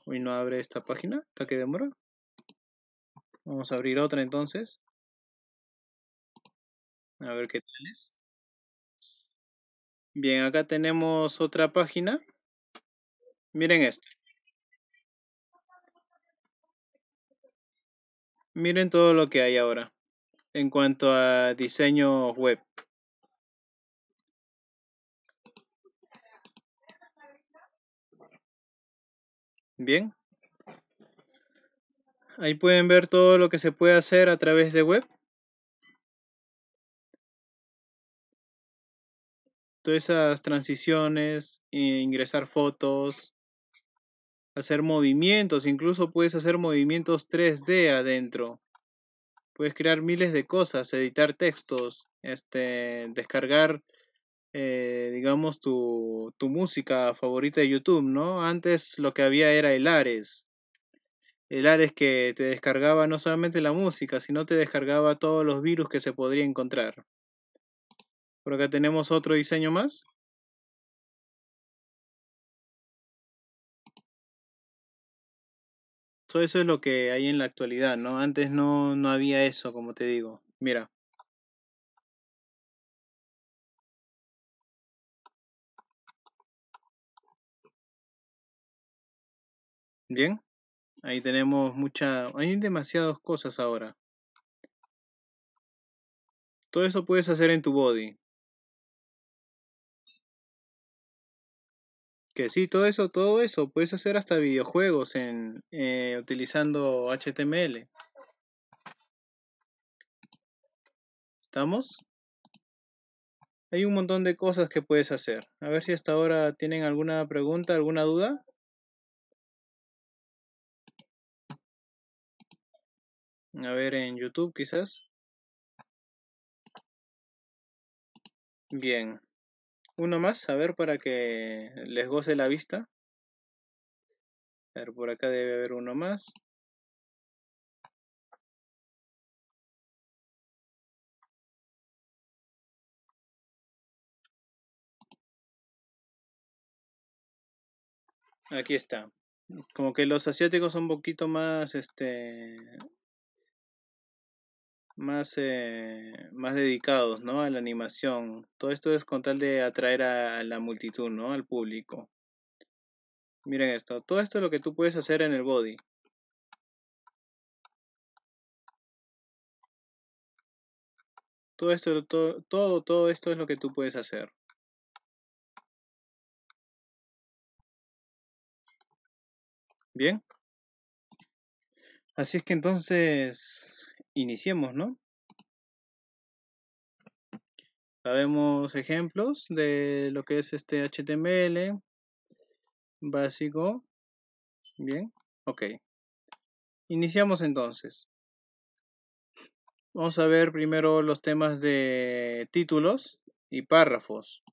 Hoy no abre esta página, hasta que demora. Vamos a abrir otra entonces. A ver qué tal es. Bien, acá tenemos otra página. Miren esto. Miren todo lo que hay ahora en cuanto a diseño web. Bien. Ahí pueden ver todo lo que se puede hacer a través de web. todas esas transiciones, eh, ingresar fotos, hacer movimientos, incluso puedes hacer movimientos 3D adentro. Puedes crear miles de cosas, editar textos, este, descargar, eh, digamos, tu, tu música favorita de YouTube, ¿no? Antes lo que había era el Ares. El Ares que te descargaba no solamente la música, sino te descargaba todos los virus que se podría encontrar. Por acá tenemos otro diseño más. Todo eso es lo que hay en la actualidad, ¿no? Antes no, no había eso, como te digo. Mira. Bien. Ahí tenemos mucha... Hay demasiadas cosas ahora. Todo eso puedes hacer en tu body. Que sí, todo eso, todo eso, puedes hacer hasta videojuegos en, eh, utilizando HTML. ¿Estamos? Hay un montón de cosas que puedes hacer. A ver si hasta ahora tienen alguna pregunta, alguna duda. A ver en YouTube quizás. Bien. Uno más, a ver, para que les goce la vista. A ver, por acá debe haber uno más. Aquí está. Como que los asiáticos son un poquito más, este, más, eh, más dedicados ¿no? a la animación. Todo esto es con tal de atraer a la multitud, ¿no? al público. Miren esto, todo esto es lo que tú puedes hacer en el body. Todo esto, todo, todo, todo esto es lo que tú puedes hacer. Bien. Así es que entonces iniciemos, ¿no? Sabemos ejemplos de lo que es este HTML básico. Bien, ok. Iniciamos entonces. Vamos a ver primero los temas de títulos y párrafos.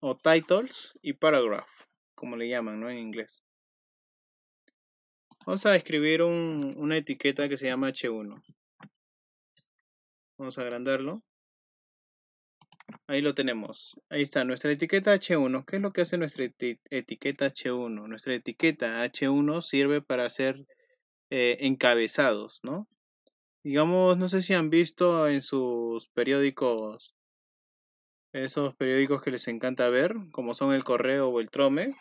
O titles y paragraph, como le llaman, ¿no? En inglés. Vamos a escribir una etiqueta que se llama H1. Vamos a agrandarlo. Ahí lo tenemos. Ahí está nuestra etiqueta H1. ¿Qué es lo que hace nuestra etiqueta H1? Nuestra etiqueta H1 sirve para hacer eh, encabezados, ¿no? Digamos, no sé si han visto en sus periódicos, esos periódicos que les encanta ver, como son el Correo o el Trome,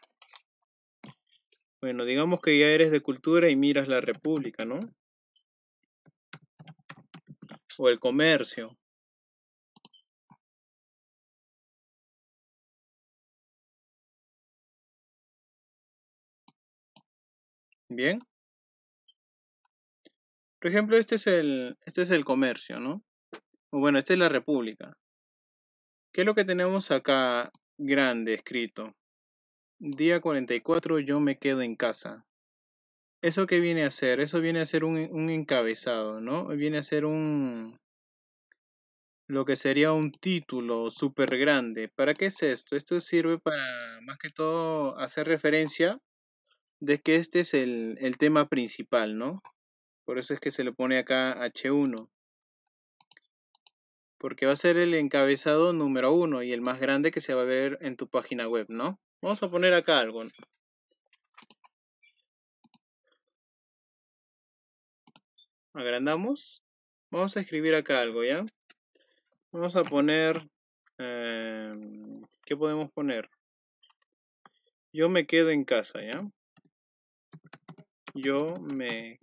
bueno, digamos que ya eres de cultura y miras la república, ¿no? O el comercio. Bien. Por ejemplo, este es el, este es el comercio, ¿no? O bueno, esta es la república. ¿Qué es lo que tenemos acá grande escrito? Día 44 yo me quedo en casa. ¿Eso qué viene a hacer? Eso viene a ser un, e, un, encabezado, ¿no? Viene a ser un... lo que sería un título súper grande. ¿Para qué es esto? Esto sirve para, más que todo, hacer referencia de que este es el, el tema principal, ¿no? Por eso es que se le pone acá H1. Porque va a ser el encabezado número uno y el más grande que se va a ver en tu página web, ¿no? Vamos a poner acá algo. Agrandamos. Vamos a escribir acá algo, ¿ya? Vamos a poner... Em, ¿Qué podemos poner? Yo me quedo en casa, ¿ya? Yo me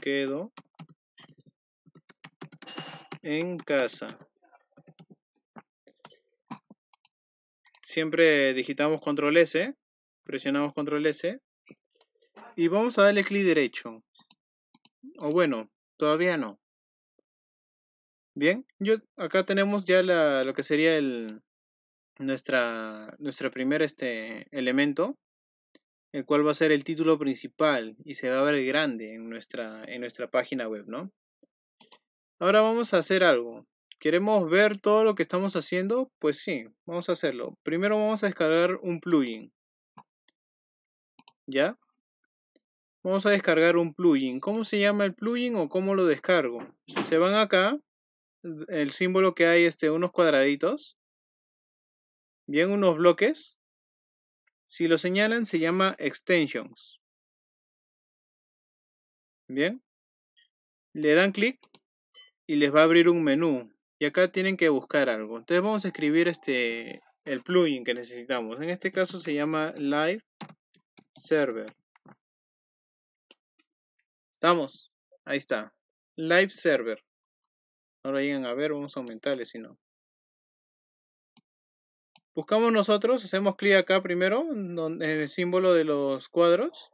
quedo en casa. siempre digitamos control S, presionamos control S y vamos a darle clic derecho. O bueno, todavía no. Bien, yo acá tenemos ya lo que sería el, nuestra, nuestro primer este, elemento, el cual va a ser el título principal y se va a ver grande en nuestra, en nuestra página web, ¿no? Ahora vamos a hacer algo. ¿Queremos ver todo lo que estamos haciendo? Pues sí, vamos a hacerlo. Primero vamos a descargar un plugin. ¿Ya? Vamos a descargar un plugin. ¿Cómo se llama el plugin o cómo lo descargo? Se van acá, el símbolo que hay, este, unos cuadraditos. Bien, unos bloques. Si lo señalan, se llama extensions. Bien. Le dan clic y les va a abrir un menú y acá tienen que buscar algo. Entonces vamos a escribir este el plugin que necesitamos. En este caso se llama Live Server. Estamos. Ahí está. Live Server. Ahora llegan a ver, vamos a aumentarle si no. Buscamos nosotros, hacemos clic acá primero, en el símbolo de los cuadros.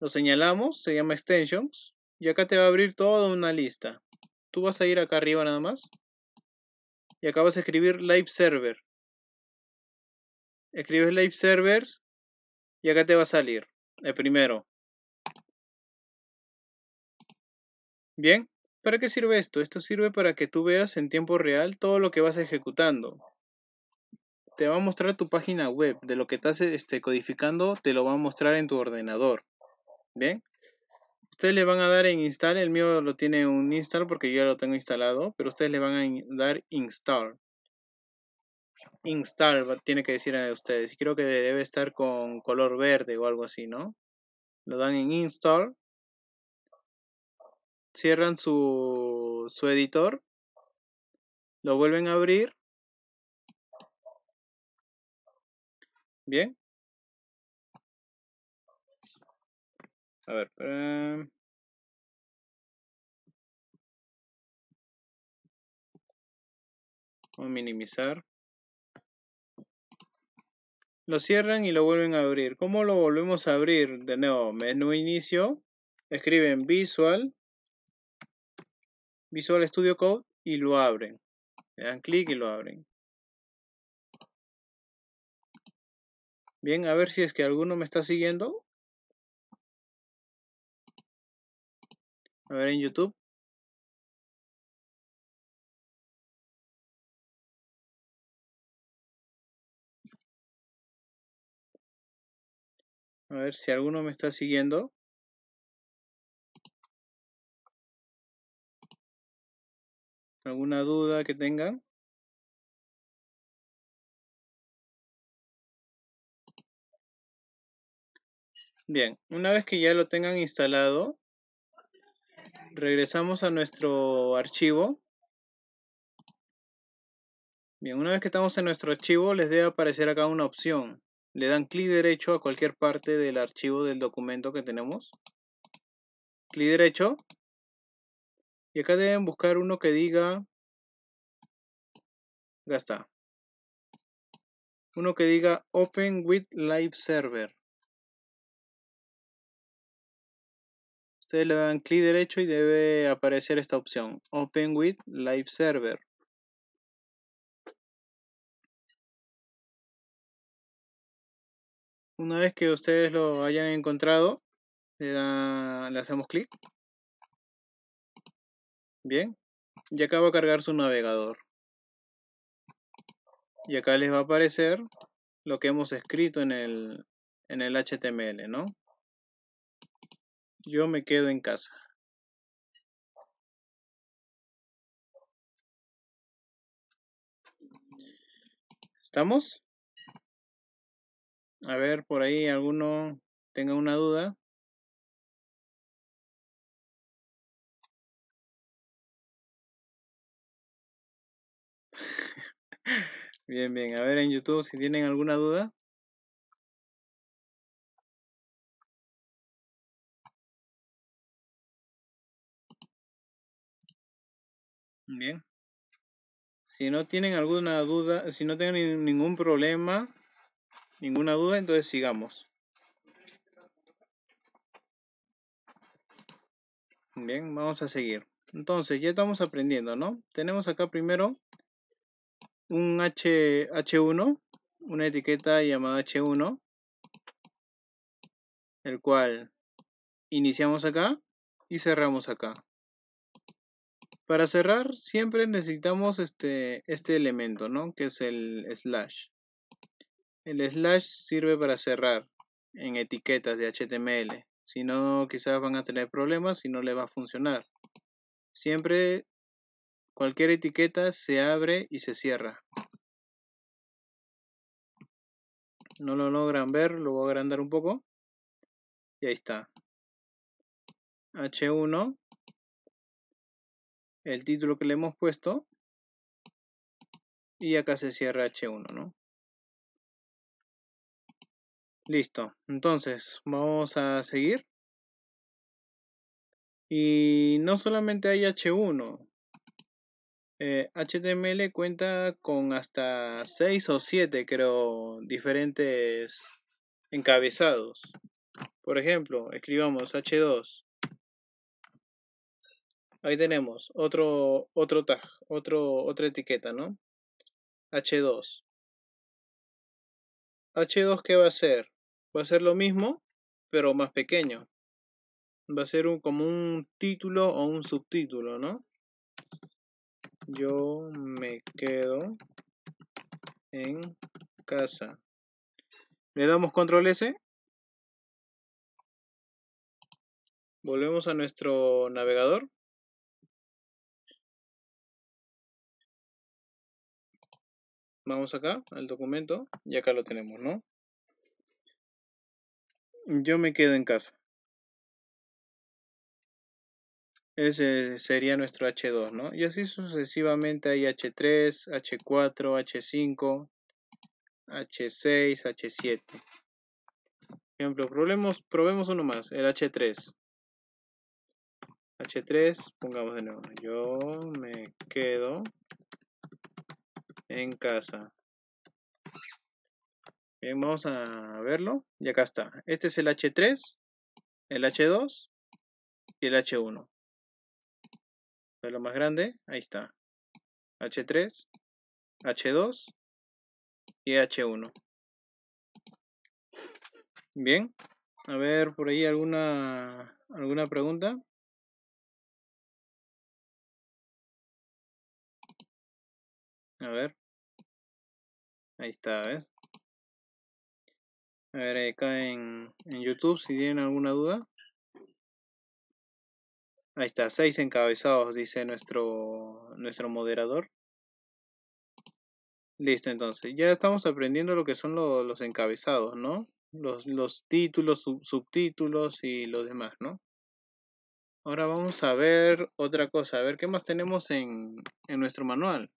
Lo señalamos, se llama Extensions. Y acá te va a abrir toda una lista tú vas a ir acá arriba nada más. Y acá vas a escribir live server. Escribes live servers. Y acá te va a salir. El primero. Bien. ¿Para qué sirve esto? Esto sirve para que tú veas en tiempo real todo lo que vas ejecutando. Te va a mostrar tu página web. De lo que estás este, codificando, te lo va a mostrar en tu ordenador. Bien ustedes le van a dar en install, el mío lo tiene un install porque yo ya lo tengo instalado, pero ustedes le van a dar install. Install tiene que decir a ustedes, y creo que debe estar con color verde o algo así, ¿no? Lo dan en install, cierran su editor, lo vuelven a abrir, bien, A ver, em, Vamos a minimizar. Lo cierran y lo vuelven a abrir. ¿Cómo lo volvemos a abrir? De nuevo, menú inicio. Escriben Visual. Visual Studio Code y lo abren. Le dan clic y lo abren. Bien, a ver si es que alguno me está siguiendo. A ver en YouTube. A ver si alguno me está siguiendo. ¿Alguna duda que tengan? Bien, una vez que ya lo tengan instalado, regresamos a nuestro archivo. Bien, una vez que estamos en nuestro archivo, les debe aparecer acá una opción. Le dan clic derecho a cualquier parte del archivo del documento que tenemos. Clic derecho. Y acá deben buscar uno que diga... Ya está. Uno que diga Open with Live Server. Ustedes le dan clic derecho y debe aparecer esta opción, Open with Live Server. Una vez que ustedes lo hayan encontrado, le, hacemos clic. Bien, y acá va a cargar su navegador. Y acá les va a aparecer lo que hemos escrito en el, en el HTML, ¿no? Yo me quedo en casa. ¿Estamos? A ver, por ahí alguno tenga una duda. <laughs> bien, bien. A ver en YouTube si tienen alguna duda. Bien. Si no tienen alguna duda, si no tienen ningún problema, ninguna duda, entonces sigamos. Bien, vamos a seguir. Entonces, ya estamos aprendiendo, ¿no? Tenemos acá primero un H, H1, una etiqueta llamada H1, el cual iniciamos acá y cerramos acá. Para cerrar, siempre necesitamos este, este elemento, ¿no? Que es el slash. El slash sirve para cerrar en etiquetas de HTML. Si no, quizás van a tener problemas y no le va a funcionar. Siempre cualquier etiqueta se abre y se cierra. No lo logran ver, lo voy a agrandar un poco. Y ahí está. H1 el título que le hemos puesto y acá se cierra H1, ¿no? Listo, entonces vamos a seguir. Y no solamente hay H1, eh, HTML cuenta con hasta 6 o 7, creo, diferentes encabezados. Por ejemplo, escribamos H2, Ahí tenemos otro, otro tag, otro, otra etiqueta, ¿no? H2. H2, ¿qué va a ser? Va a ser lo mismo, pero más pequeño. Va a ser un, como un título o un subtítulo, ¿no? Yo me quedo en casa. Le damos control S. Volvemos a nuestro navegador. Vamos acá al documento y acá lo tenemos, ¿no? Yo me quedo en casa. Ese sería nuestro H2, ¿no? Y así sucesivamente hay H3, H4, H5, H6, H7. Ejemplo, probemos uno más, el H3. H3, pongamos de nuevo. Yo me quedo en casa. Bien, vamos a verlo. Y acá está. Este es el H3, el H2 y el H1. Es lo más grande, ahí está. H3, H2 y H1. Bien. A ver, por ahí alguna, alguna pregunta. A ver. Ahí está, ¿ves? A ver, acá en, YouTube, si tienen alguna duda. Ahí está, seis encabezados, dice nuestro, nuestro moderador. Listo, entonces. Ya estamos aprendiendo lo que son los encabezados, ¿no? Los, los títulos, subtítulos y los demás, ¿no? Ahora vamos a ver otra cosa. A ver, ¿qué más tenemos en nuestro manual?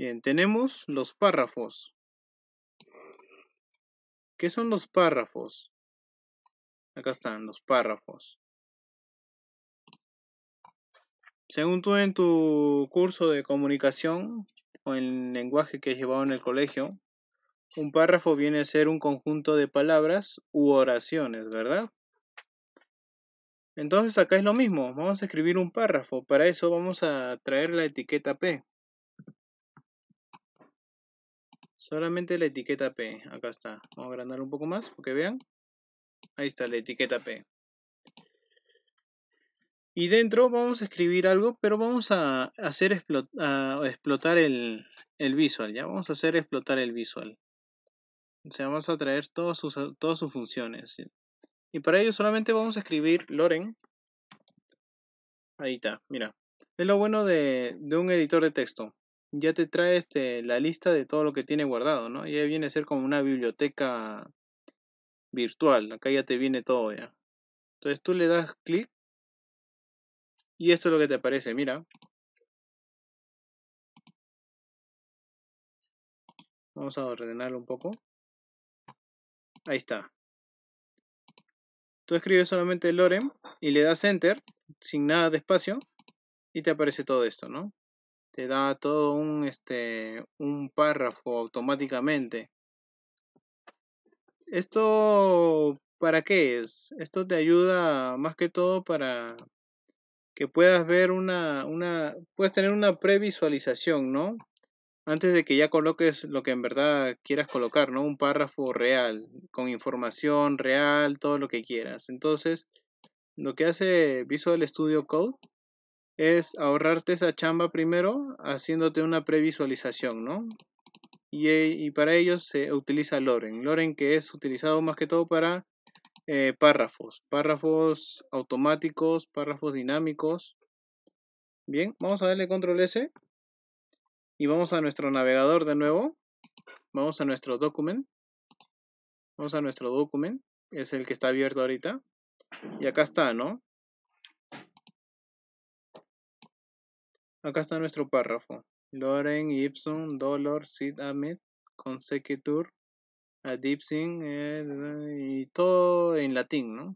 Bien, tenemos los párrafos. ¿Qué son los párrafos? Acá están los párrafos. Según tú en tu curso de comunicación o en lenguaje que has llevado en el colegio, un párrafo viene a ser un conjunto de palabras u oraciones, ¿verdad? Entonces acá es lo mismo, vamos a escribir un párrafo, para eso vamos a traer la etiqueta P. solamente la etiqueta P, acá está, vamos a agrandar un poco más, porque vean, ahí está la etiqueta P. Y dentro vamos a escribir algo, pero vamos a hacer explotar el, visual, ya vamos a hacer explotar el visual. O sea, vamos a traer todas sus, funciones. Y para ello solamente vamos a escribir Loren. Ahí está, mira. Es lo bueno de un editor de texto ya te trae este, la lista de todo lo que tiene guardado, ¿no? Ya viene a ser como una biblioteca virtual, acá ya te viene todo ya. Entonces tú le das clic y esto es lo que te aparece, mira. Vamos a ordenarlo un poco. Ahí está. Tú escribes solamente Lorem y le das Enter, sin nada de espacio, y te aparece todo esto, ¿no? te da todo un, este, un párrafo automáticamente. ¿Esto para qué es? Esto te ayuda más que todo para que puedas ver una, una puedes tener una previsualización, ¿no? Antes de que ya coloques lo que en verdad quieras colocar, ¿no? Un párrafo real, con información real, todo lo que quieras. Entonces, lo que hace Visual Studio Code es ahorrarte esa chamba primero haciéndote una previsualización, ¿no? Y, para ello se utiliza Loren. Loren que es utilizado más que todo para eh, párrafos, párrafos automáticos, párrafos dinámicos. Bien, vamos a darle control S y vamos a nuestro navegador de nuevo. Vamos a nuestro document. Vamos a nuestro document, es el que está abierto ahorita. Y acá está, ¿no? Acá está nuestro párrafo. Loren, ipsum dolor sit amet Consecutur, Adipsin. Eh, y todo en latín, ¿no?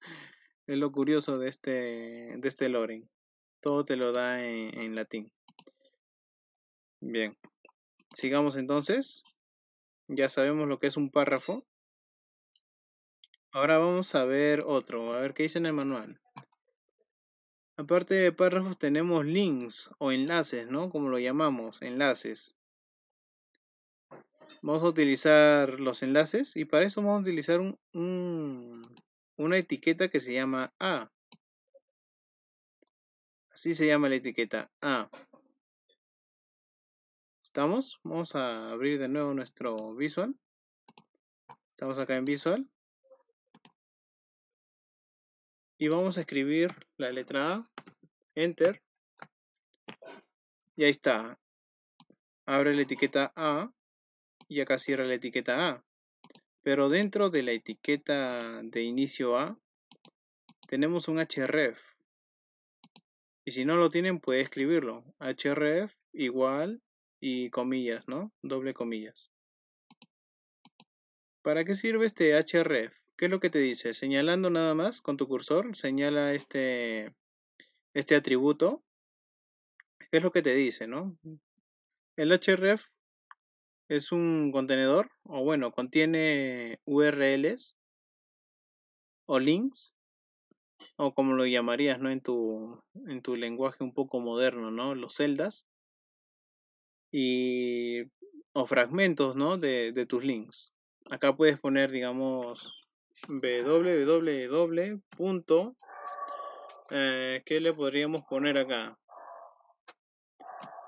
<laughs> Es lo curioso de este de este Todo te lo da en, en latín. Bien. Sigamos entonces. Ya sabemos lo que es un párrafo. Ahora vamos a ver otro, a ver qué dice en el manual. Aparte de párrafos tenemos links o enlaces, ¿no? Como lo llamamos, enlaces. Vamos a utilizar los enlaces y para eso vamos a utilizar una etiqueta que se llama A. Así se llama la etiqueta A. ¿Estamos? Vamos a abrir de nuevo nuestro visual. Estamos acá en visual. y vamos a escribir la letra A, Enter, y ahí está. Abre la etiqueta A y acá cierra la etiqueta A. Pero dentro de la etiqueta de inicio A tenemos un href. Y si no lo tienen, puede escribirlo. href igual y comillas, ¿no? Doble comillas. ¿Para qué sirve este href? ¿Qué es lo que te dice? Señalando nada más con tu cursor, señala este, este atributo. ¿Qué es lo que te dice, no? El href es un contenedor, o bueno, contiene URLs o links, o como lo llamarías, ¿no? En tu, en tu lenguaje un poco moderno, ¿no? Los celdas. Y, o fragmentos, ¿no? de tus links. Acá puedes poner, digamos, www. Punto, eh, ¿Qué le podríamos poner acá?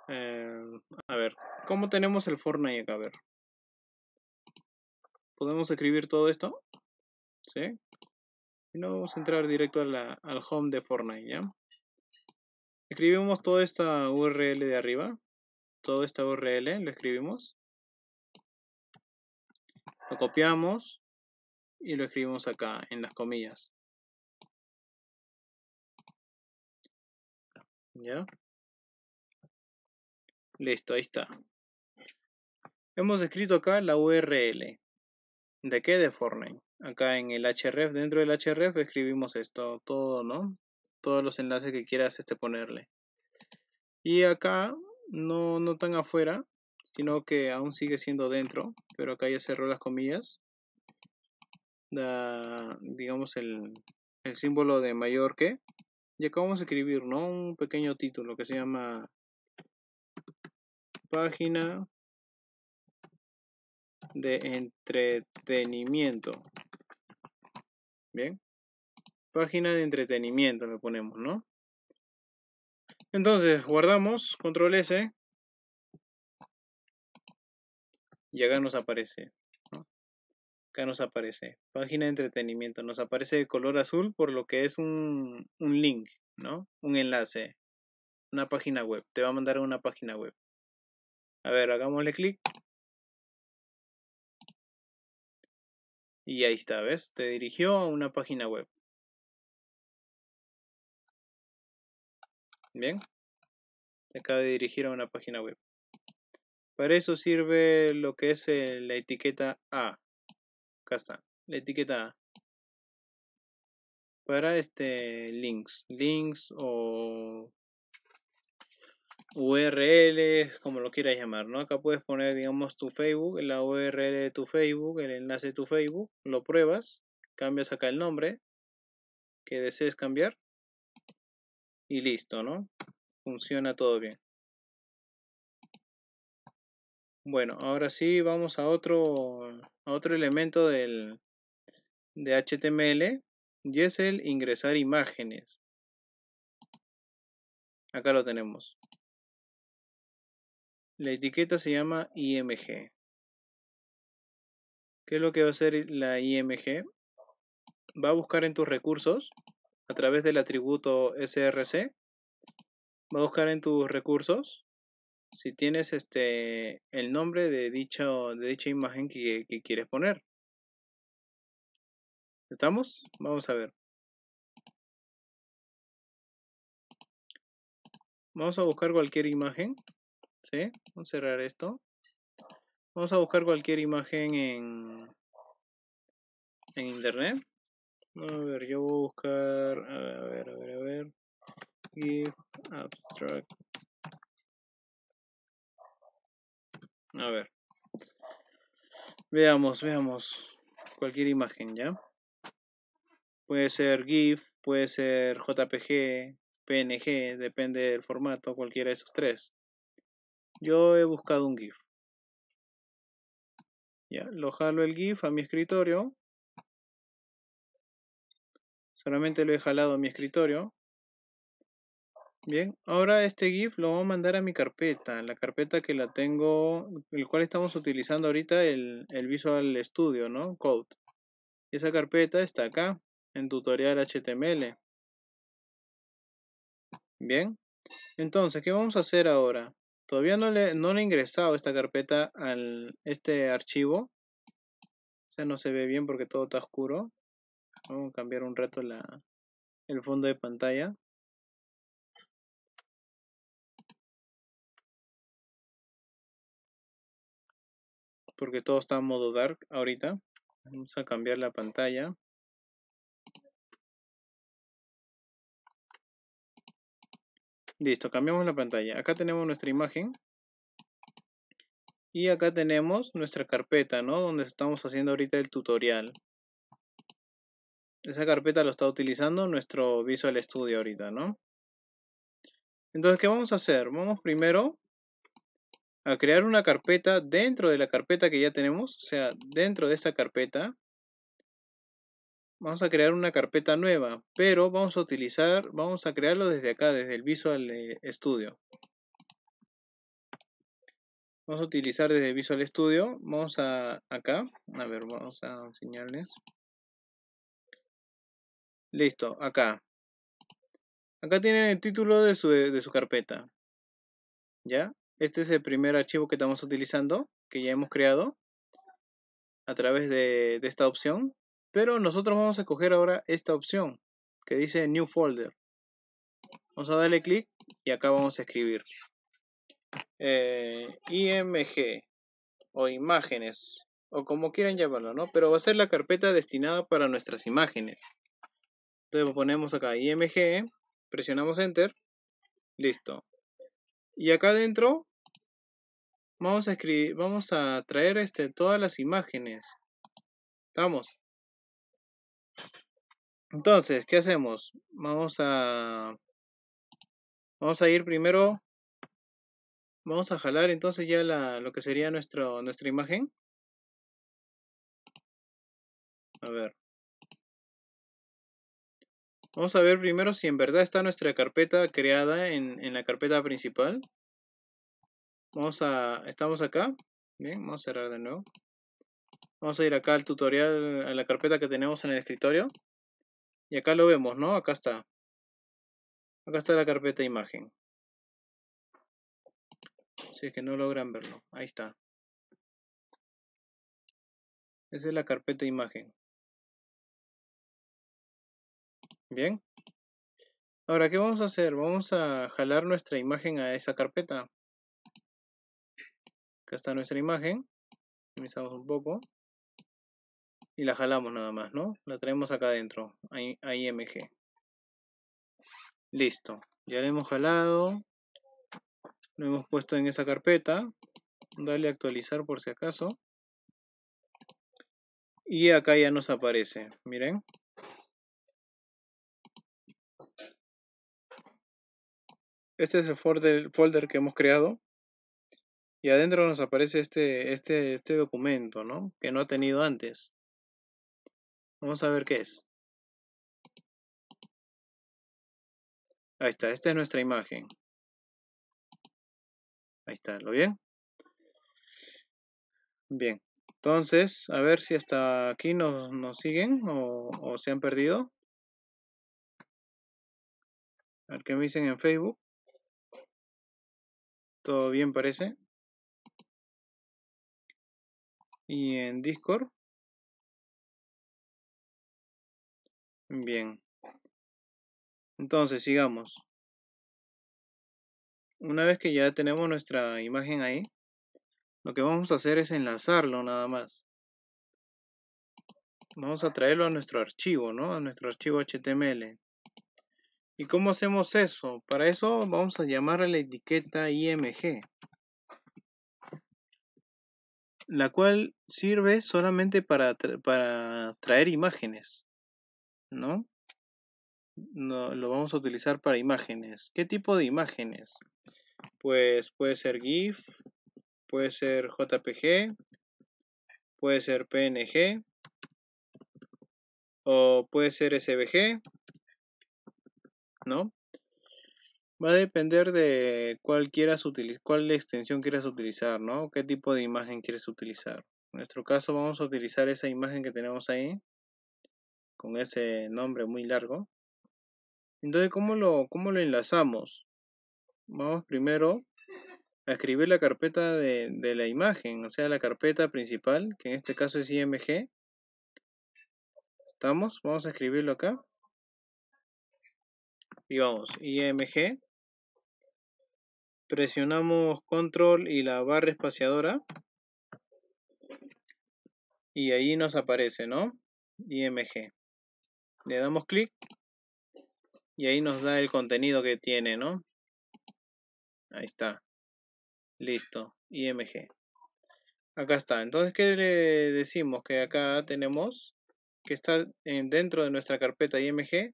Eh, a ver, ¿cómo tenemos el Fortnite acá? A ver. ¿Podemos escribir todo esto? ¿Sí? Y no vamos a entrar directo al home de Fortnite, ¿ya? Escribimos toda esta URL de arriba. Toda esta URL, lo escribimos. Lo copiamos y lo escribimos acá en las comillas. ¿Ya? Listo, ahí está. Hemos escrito acá la URL. ¿De qué? De Fortnite. Acá en el href, dentro del href escribimos esto, todo, ¿no? Todos los enlaces que quieras este ponerle. Y acá, no, no tan afuera, sino que aún sigue siendo dentro, pero acá ya cerró las comillas digamos, el, el símbolo de mayor que. Y acá vamos a escribir, ¿no? Un pequeño título que se llama Página de entretenimiento. Bien. Página de entretenimiento le ponemos, ¿no? Entonces, guardamos, control S. Y acá nos aparece. Acá nos aparece. Página de entretenimiento. Nos aparece de color azul por lo que es un, un link, ¿no? Un enlace. Una página web. Te va a mandar a una página web. A ver, hagámosle clic. Y ahí está, ¿ves? Te dirigió a una página web. Bien. Te acaba de dirigir a una página web. Para eso sirve lo que es la etiqueta A acá está, la etiqueta para este links, links o url, como lo quieras llamar, ¿no? Acá puedes poner, digamos, tu Facebook, la URL de tu Facebook, el enlace de tu Facebook, lo pruebas, cambias acá el nombre que desees cambiar y listo, ¿no? Funciona todo bien. Bueno, ahora sí vamos a otro, elemento del, de HTML y es el ingresar imágenes. Acá lo tenemos. La etiqueta se llama IMG. ¿Qué es lo que va a hacer la IMG? Va a buscar en tus recursos a través del atributo src. Va a buscar en tus recursos si tienes este el nombre de dicho de dicha imagen que, quieres poner. ¿Estamos? Vamos a ver. Vamos a buscar cualquier imagen. ¿Sí? Vamos a cerrar esto. Vamos a buscar cualquier imagen en, en internet. A ver, yo voy a buscar. A ver, a ver, a ver. Give abstract A ver. Veamos, veamos. Cualquier imagen, ¿ya? Puede ser GIF, puede ser JPG, PNG, depende del formato, cualquiera de esos tres. Yo he buscado un GIF. Ya, lo jalo el GIF a mi escritorio. Solamente lo he jalado a mi escritorio. Bien, ahora este GIF lo voy a mandar a mi carpeta, la carpeta que la tengo, el cual estamos utilizando ahorita el, Visual Studio, ¿no? Code. Esa carpeta está acá, en tutorial HTML. Bien, entonces, ¿qué vamos a hacer ahora? Todavía no le, no le he ingresado esta carpeta a este archivo. O sea, no se ve bien porque todo está oscuro. Vamos a cambiar un rato el fondo de pantalla. porque todo está en modo dark ahorita. Vamos a cambiar la pantalla. Listo, cambiamos la pantalla. Acá tenemos nuestra imagen. Y acá tenemos nuestra carpeta, ¿no? Donde estamos haciendo ahorita el tutorial. Esa carpeta lo está utilizando nuestro Visual Studio ahorita, ¿no? Entonces, ¿qué vamos a hacer? Vamos primero a crear una carpeta dentro de la carpeta que ya tenemos, o sea, dentro de esta carpeta. Vamos a crear una carpeta nueva, pero vamos a utilizar, vamos a crearlo desde acá, desde el Visual eh, Studio. Vamos a utilizar desde Visual Studio, vamos a acá, a ver, vamos a enseñarles. Listo, acá. Acá tienen el título de su, de su carpeta. ¿Ya? Este es el primer archivo que estamos utilizando, que ya hemos creado a través de, esta opción. Pero nosotros vamos a escoger ahora esta opción que dice New Folder. Vamos a darle clic y acá vamos a escribir eh, IMG o imágenes o como quieran llamarlo, ¿no? Pero va a ser la carpeta destinada para nuestras imágenes. Entonces ponemos acá IMG, presionamos Enter, listo. Y acá adentro vamos a escribir, vamos a traer este, todas las imágenes. ¿Estamos? Entonces, ¿qué hacemos? Vamos a vamos a ir primero vamos a jalar entonces ya la, lo que sería nuestro, nuestra imagen. A ver. Vamos a ver primero si en verdad está nuestra carpeta creada en, la carpeta principal. Vamos a, estamos acá. Bien, vamos a cerrar de nuevo. Vamos a ir acá al tutorial, a la carpeta que tenemos en el escritorio. Y acá lo vemos, ¿no? Acá está. Acá está la carpeta imagen. Si es que no logran verlo. Ahí está. Esa es la carpeta imagen. Bien. Ahora, ¿qué vamos a hacer? Vamos a jalar nuestra imagen a esa carpeta. Acá está nuestra imagen. Minimizamos un poco. Y la jalamos nada más, ¿no? La traemos acá adentro, a IMG. Listo. Ya la hemos jalado. Lo hemos puesto en esa carpeta. Dale a actualizar por si acaso. Y acá ya nos aparece. Miren, Este es el folder, que hemos creado. Y adentro nos aparece este, este, este documento, ¿no? Que no ha tenido antes. Vamos a ver qué es. Ahí está, esta es nuestra imagen. Ahí está, ¿lo bien? Bien, entonces, a ver si hasta aquí nos, nos siguen o, o, se han perdido. A ver qué me dicen en Facebook. Todo bien parece. Y en Discord. Bien. Entonces, sigamos. Una vez que ya tenemos nuestra imagen ahí, lo que vamos a hacer es enlazarlo nada más. Vamos a traerlo a nuestro archivo, ¿no? A nuestro archivo HTML. ¿Y cómo hacemos eso? Para eso vamos a llamar a la etiqueta IMG, la cual sirve solamente para, para traer imágenes, ¿no? ¿no? Lo vamos a utilizar para imágenes. ¿Qué tipo de imágenes? Pues puede ser GIF, puede ser JPG, puede ser PNG, o puede ser SVG, ¿no? Va a depender de cuál quieras cuál extensión quieras utilizar, ¿no? ¿Qué tipo de imagen quieres utilizar? En nuestro caso vamos a utilizar esa imagen que tenemos ahí con ese nombre muy largo. Entonces, ¿cómo lo, cómo lo enlazamos? Vamos primero a escribir la carpeta de, de la imagen, o sea, la carpeta principal, que en este caso es IMG. ¿Estamos? Vamos a escribirlo acá y vamos, IMG. Presionamos control y la barra espaciadora. Y ahí nos aparece, ¿no? IMG. Le damos clic. Y ahí nos da el contenido que tiene, ¿no? Ahí está. Listo. IMG. Acá está. Entonces, ¿qué le decimos? Que acá tenemos que está dentro de nuestra carpeta IMG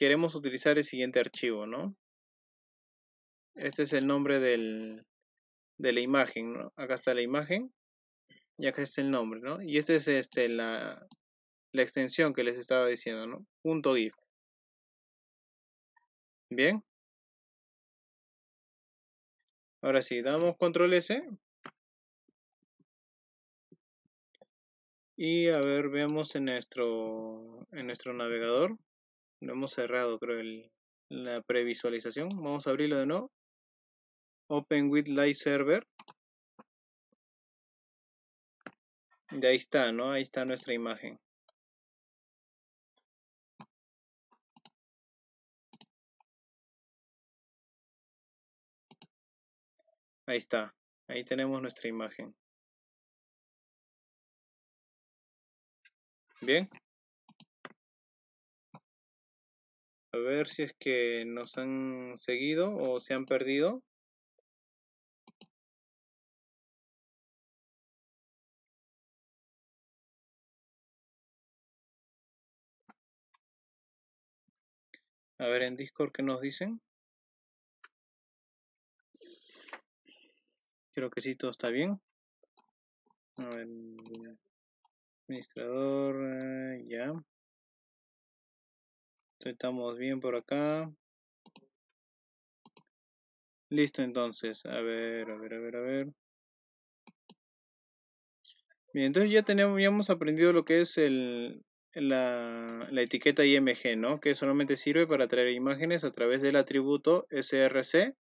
queremos utilizar el siguiente archivo, ¿no? Este es el nombre de la imagen, ¿no? Acá está la imagen y acá está el nombre, ¿no? Y esta es este, la, extensión que les estaba diciendo, ¿no? Punto .gif. Bien. Ahora sí, damos control S. Y a ver, veamos en nuestro navegador. No hemos cerrado creo el, la previsualización vamos a abrirlo de nuevo open with live server y ahí está no ahí está nuestra imagen ahí está ahí tenemos nuestra imagen bien A ver si es que nos han seguido o se han perdido. A ver en Discord qué nos dicen. Creo que sí, todo está bien. administrador, eh, ya. Estamos bien por acá. Listo entonces. A ver, a ver, a ver, a ver. Bien, entonces ya tenemos, hemos aprendido lo que es el, la, etiqueta IMG, ¿no? Que solamente sirve para traer imágenes a través del atributo src,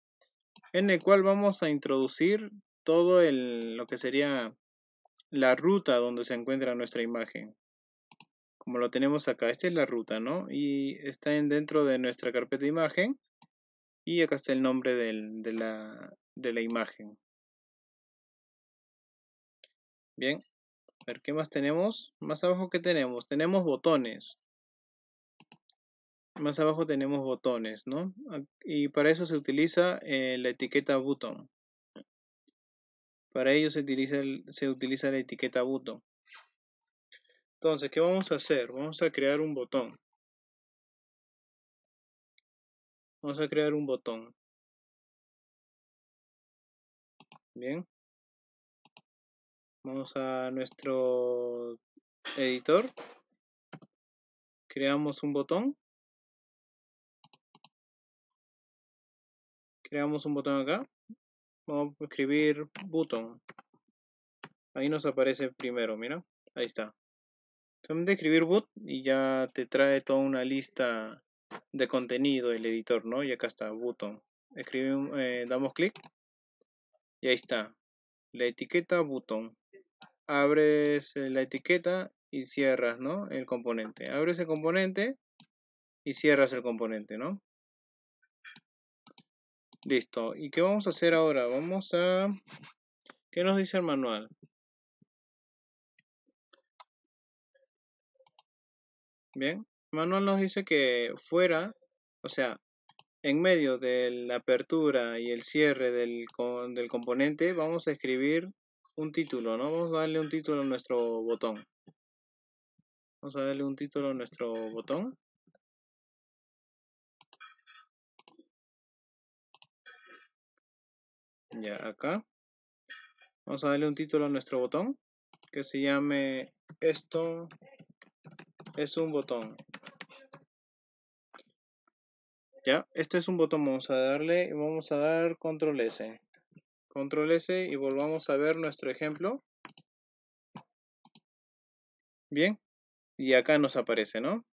en el cual vamos a introducir todo lo que sería la ruta donde se encuentra nuestra imagen como lo tenemos acá. Esta es la ruta, ¿no? Y está dentro de nuestra carpeta de imagen. Y acá está el nombre de, la, imagen. Bien. A ver, ¿qué más tenemos? Más abajo, ¿qué tenemos? Tenemos botones. Más abajo tenemos botones, ¿no? Y para eso se utiliza eh, la etiqueta button. Para ello se utiliza la etiqueta button. Entonces, ¿qué vamos a hacer? Vamos a crear un botón. Vamos a crear un botón. Bien. Vamos a nuestro editor. Creamos un botón. Creamos un botón acá. Vamos a escribir button. Ahí nos aparece primero, mira. Ahí está. Solamente escribir boot y ya te trae toda una lista de contenido el editor, ¿no? Y acá está, button. Escribimos, eh, damos clic y ahí está. La etiqueta button. Abres eh, la etiqueta y cierras, ¿no? El componente. Abres el componente y cierras el componente, ¿no? Listo. ¿Y qué vamos a hacer ahora? Vamos a... ¿Qué nos dice el manual? Bien, Manuel nos dice que fuera, o sea, en medio de la apertura y el cierre del, del componente, vamos a escribir un título, ¿no? Vamos a darle un título a nuestro botón. Vamos a darle un título a nuestro botón. Ya, acá. Vamos a darle un título a nuestro botón que se llame esto es un botón. Ya, este es un botón, vamos a darle, vamos a dar control S. Control S y volvamos a ver nuestro ejemplo. Bien, y acá nos aparece, ¿no?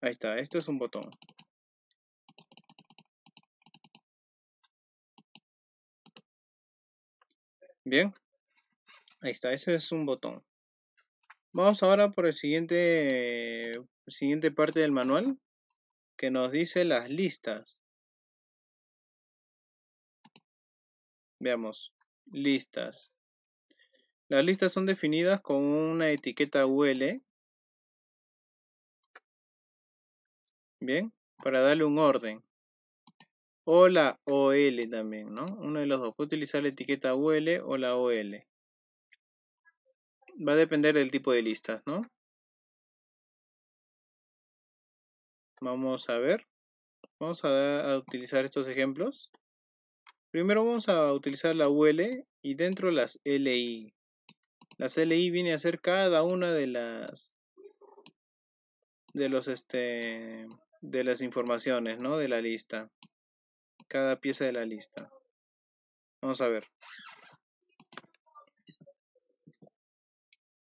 Ahí está, esto es un botón. Bien, ahí está, ese es un botón. Vamos ahora por el siguiente, eh, siguiente parte del manual que nos dice las listas. Veamos, listas. Las listas son definidas con una etiqueta UL. Bien, para darle un orden. O la OL también, ¿no? Uno de los dos. Puede utilizar la etiqueta UL o la OL. Va a depender del tipo de lista, ¿no? Vamos a ver. Vamos a, a utilizar estos ejemplos. Primero vamos a utilizar la UL y dentro las LI. Las LI viene a ser cada una de las de los este de las informaciones, ¿no? De la lista. Cada pieza de la lista. Vamos a ver.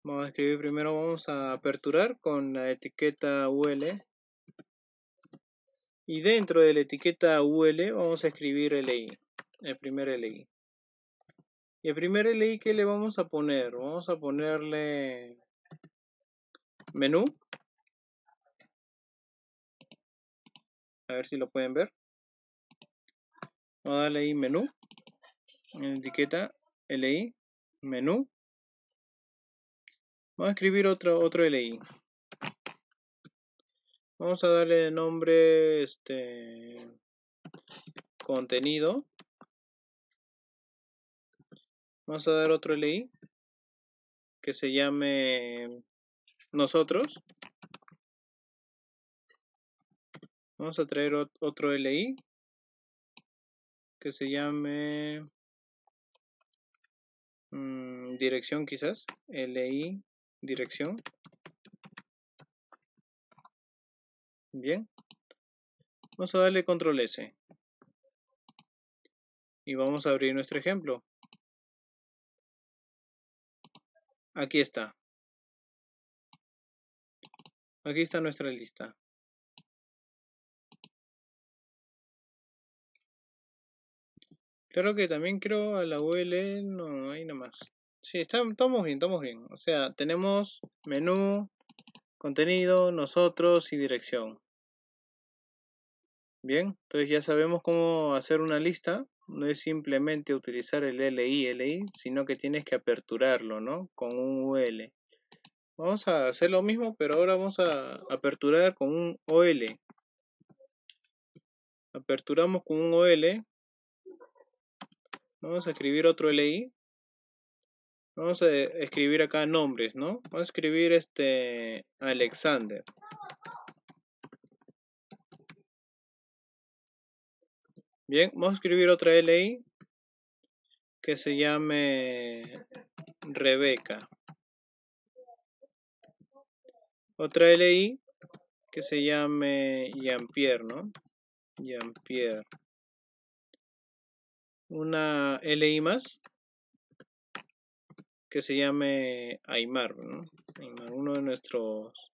Vamos a escribir primero, vamos a aperturar con la etiqueta UL. Y dentro de la etiqueta UL vamos a escribir LI, e el primer LI. Y el primer LI que le vamos a poner, vamos a ponerle menú. A ver si lo pueden ver. Vamos a darle ahí menú, en etiqueta LI, menú. Vamos a escribir otro, otro LI. Vamos a darle nombre este contenido. Vamos a dar otro LI que se llame nosotros. Vamos a traer otro LI que se llame mm, dirección quizás. LI dirección. Bien. Vamos a darle control S. Y vamos a abrir nuestro ejemplo. Aquí está. Aquí está nuestra lista. Claro que también creo a la UL, no, hay nada más Sí, estamos bien, estamos bien. O sea, tenemos menú, contenido, nosotros y dirección. Bien, entonces ya sabemos cómo hacer una lista. No es simplemente utilizar el LI, LI, sino que tienes que aperturarlo, ¿no? Con un UL. Vamos a hacer lo mismo, pero ahora vamos a aperturar con un OL. Aperturamos con un OL. Vamos a escribir otro LI. Vamos a escribir acá nombres, ¿no? Vamos a escribir este Alexander. Bien, vamos a escribir otra LI que se llame Rebeca. Otra LI que se llame Jean-Pierre, ¿no? Jean-Pierre. Una LI más que se llame Aymar, ¿no? uno de nuestros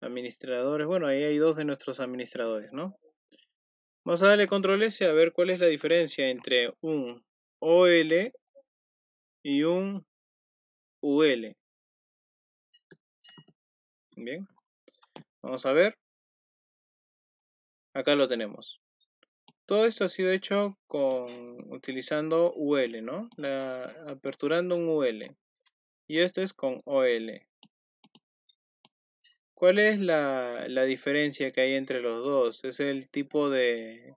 administradores. Bueno, ahí hay dos de nuestros administradores, ¿no? Vamos a darle control S a ver cuál es la diferencia entre un OL y un UL. Bien. Vamos a ver. Acá lo tenemos. Todo esto ha sido hecho con utilizando UL, ¿no? aperturando un UL y esto es con OL. ¿Cuál es la, diferencia que hay entre los dos? Es el tipo de...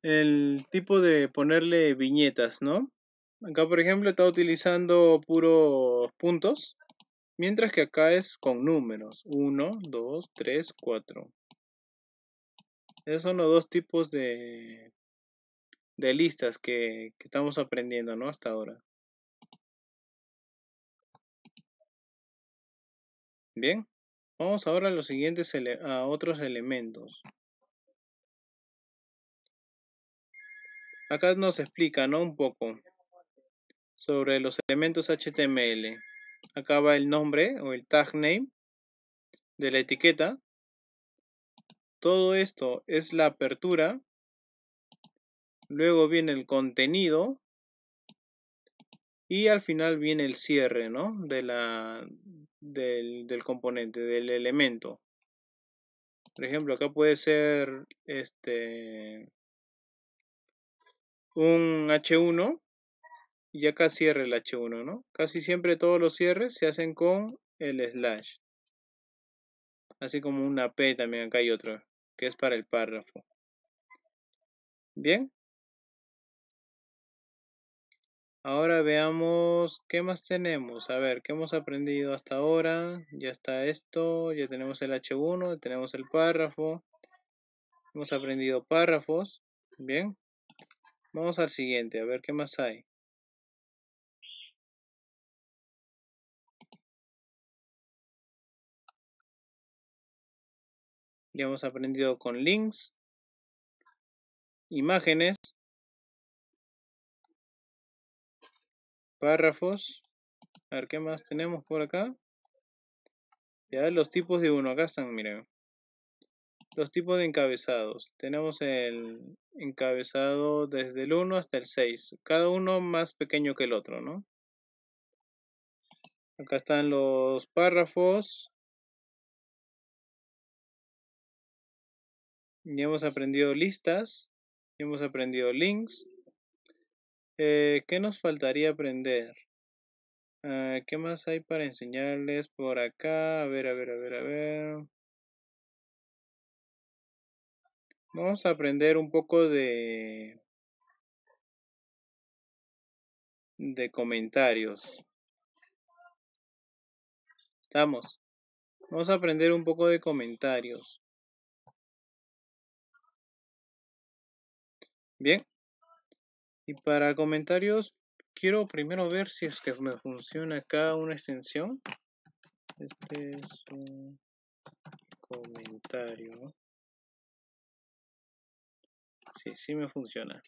El tipo de ponerle viñetas, ¿no? Acá, por ejemplo, está utilizando puros puntos. Mientras que acá es con números. 1, 2, 3, 4. Esos son los dos tipos de, de listas que, que estamos aprendiendo, ¿no? Hasta ahora. Bien, vamos ahora a los siguientes a otros elementos. Acá nos explica, ¿no? Un poco sobre los elementos HTML. Acá va el nombre o el tag name de la etiqueta. Todo esto es la apertura. Luego viene el contenido. Y al final viene el cierre, ¿no? De la, del, componente, del elemento. Por ejemplo, acá puede ser este un H1 y acá cierre el H1, ¿no? Casi siempre todos los cierres se hacen con el slash. Así como una P también acá hay otra, que es para el párrafo. Bien, Ahora veamos qué más tenemos. A ver, qué hemos aprendido hasta ahora. Ya está esto, ya tenemos el H1, tenemos el párrafo. Hemos aprendido párrafos. Bien. Vamos al siguiente, a ver qué más hay. Ya hemos aprendido con links, imágenes, párrafos. A ver, ¿qué más tenemos por acá? Ya, los tipos de uno. Acá están, miren. Los tipos de encabezados. Tenemos el encabezado desde el 1 hasta el 6. Cada uno más pequeño que el otro, ¿no? Acá están los párrafos. Ya hemos aprendido listas. Ya hemos aprendido links. Eh, ¿Qué nos faltaría aprender? Ah, ¿Qué más hay para enseñarles por acá? A ver, a ver, a ver, a ver. Vamos a aprender un poco de... de comentarios. Estamos. Vamos a aprender un poco de comentarios. Bien, y para comentarios, quiero primero ver si es que me funciona acá una extensión. Este es un comentario. Sí, sí me funciona.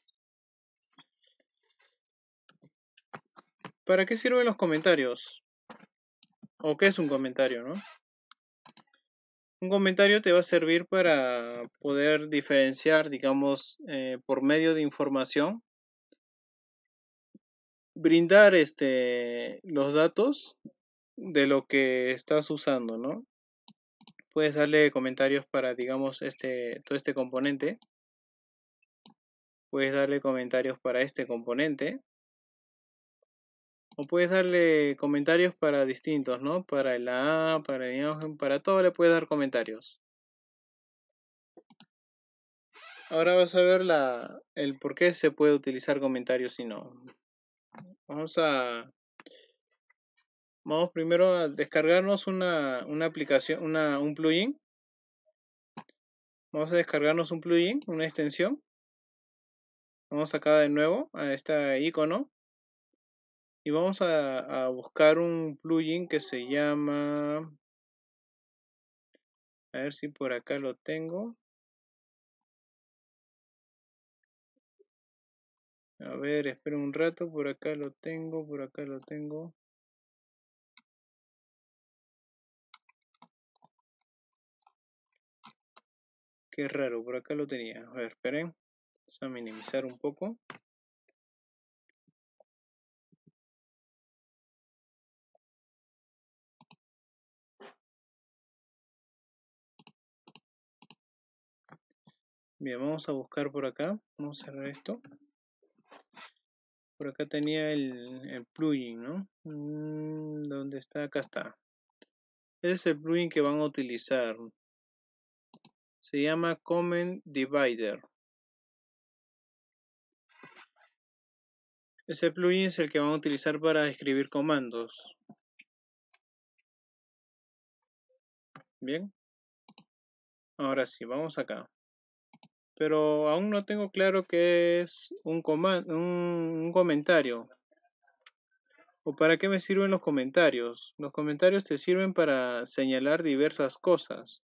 ¿Para qué sirven los comentarios? ¿O qué es un comentario, no? Un comentario te va a servir para poder diferenciar, digamos, eh, por medio de información brindar este, los datos de lo que estás usando, ¿no? Puedes darle comentarios para, digamos, este, todo este componente. Puedes darle comentarios para este componente. O puedes darle comentarios para distintos, ¿no? Para el A, para el para todo le puedes dar comentarios. Ahora vas a ver la, el por qué se puede utilizar comentarios y no. Vamos a... Vamos primero a descargarnos una, una aplicación, una, un plugin. Vamos a descargarnos un plugin, una extensión. Vamos acá de nuevo a este icono. Y vamos a, a buscar un plugin que se llama... A ver si por acá lo tengo. A ver, espero un rato, por acá lo tengo, por acá lo tengo. Qué raro, por acá lo tenía. A ver, esperen. Vamos a minimizar un poco. Bien, vamos a buscar por acá. Vamos a cerrar esto por acá tenía el, plugin, ¿no? Mm, ¿Dónde está? Acá está. Ese es el plugin que van a utilizar. Se llama Command Divider. Ese plugin es el que van a utilizar para escribir comandos. Bien. Ahora sí, vamos acá pero aún no tengo claro qué es un, un, comentario. ¿O para qué me sirven los comentarios? Los comentarios te sirven para señalar diversas cosas,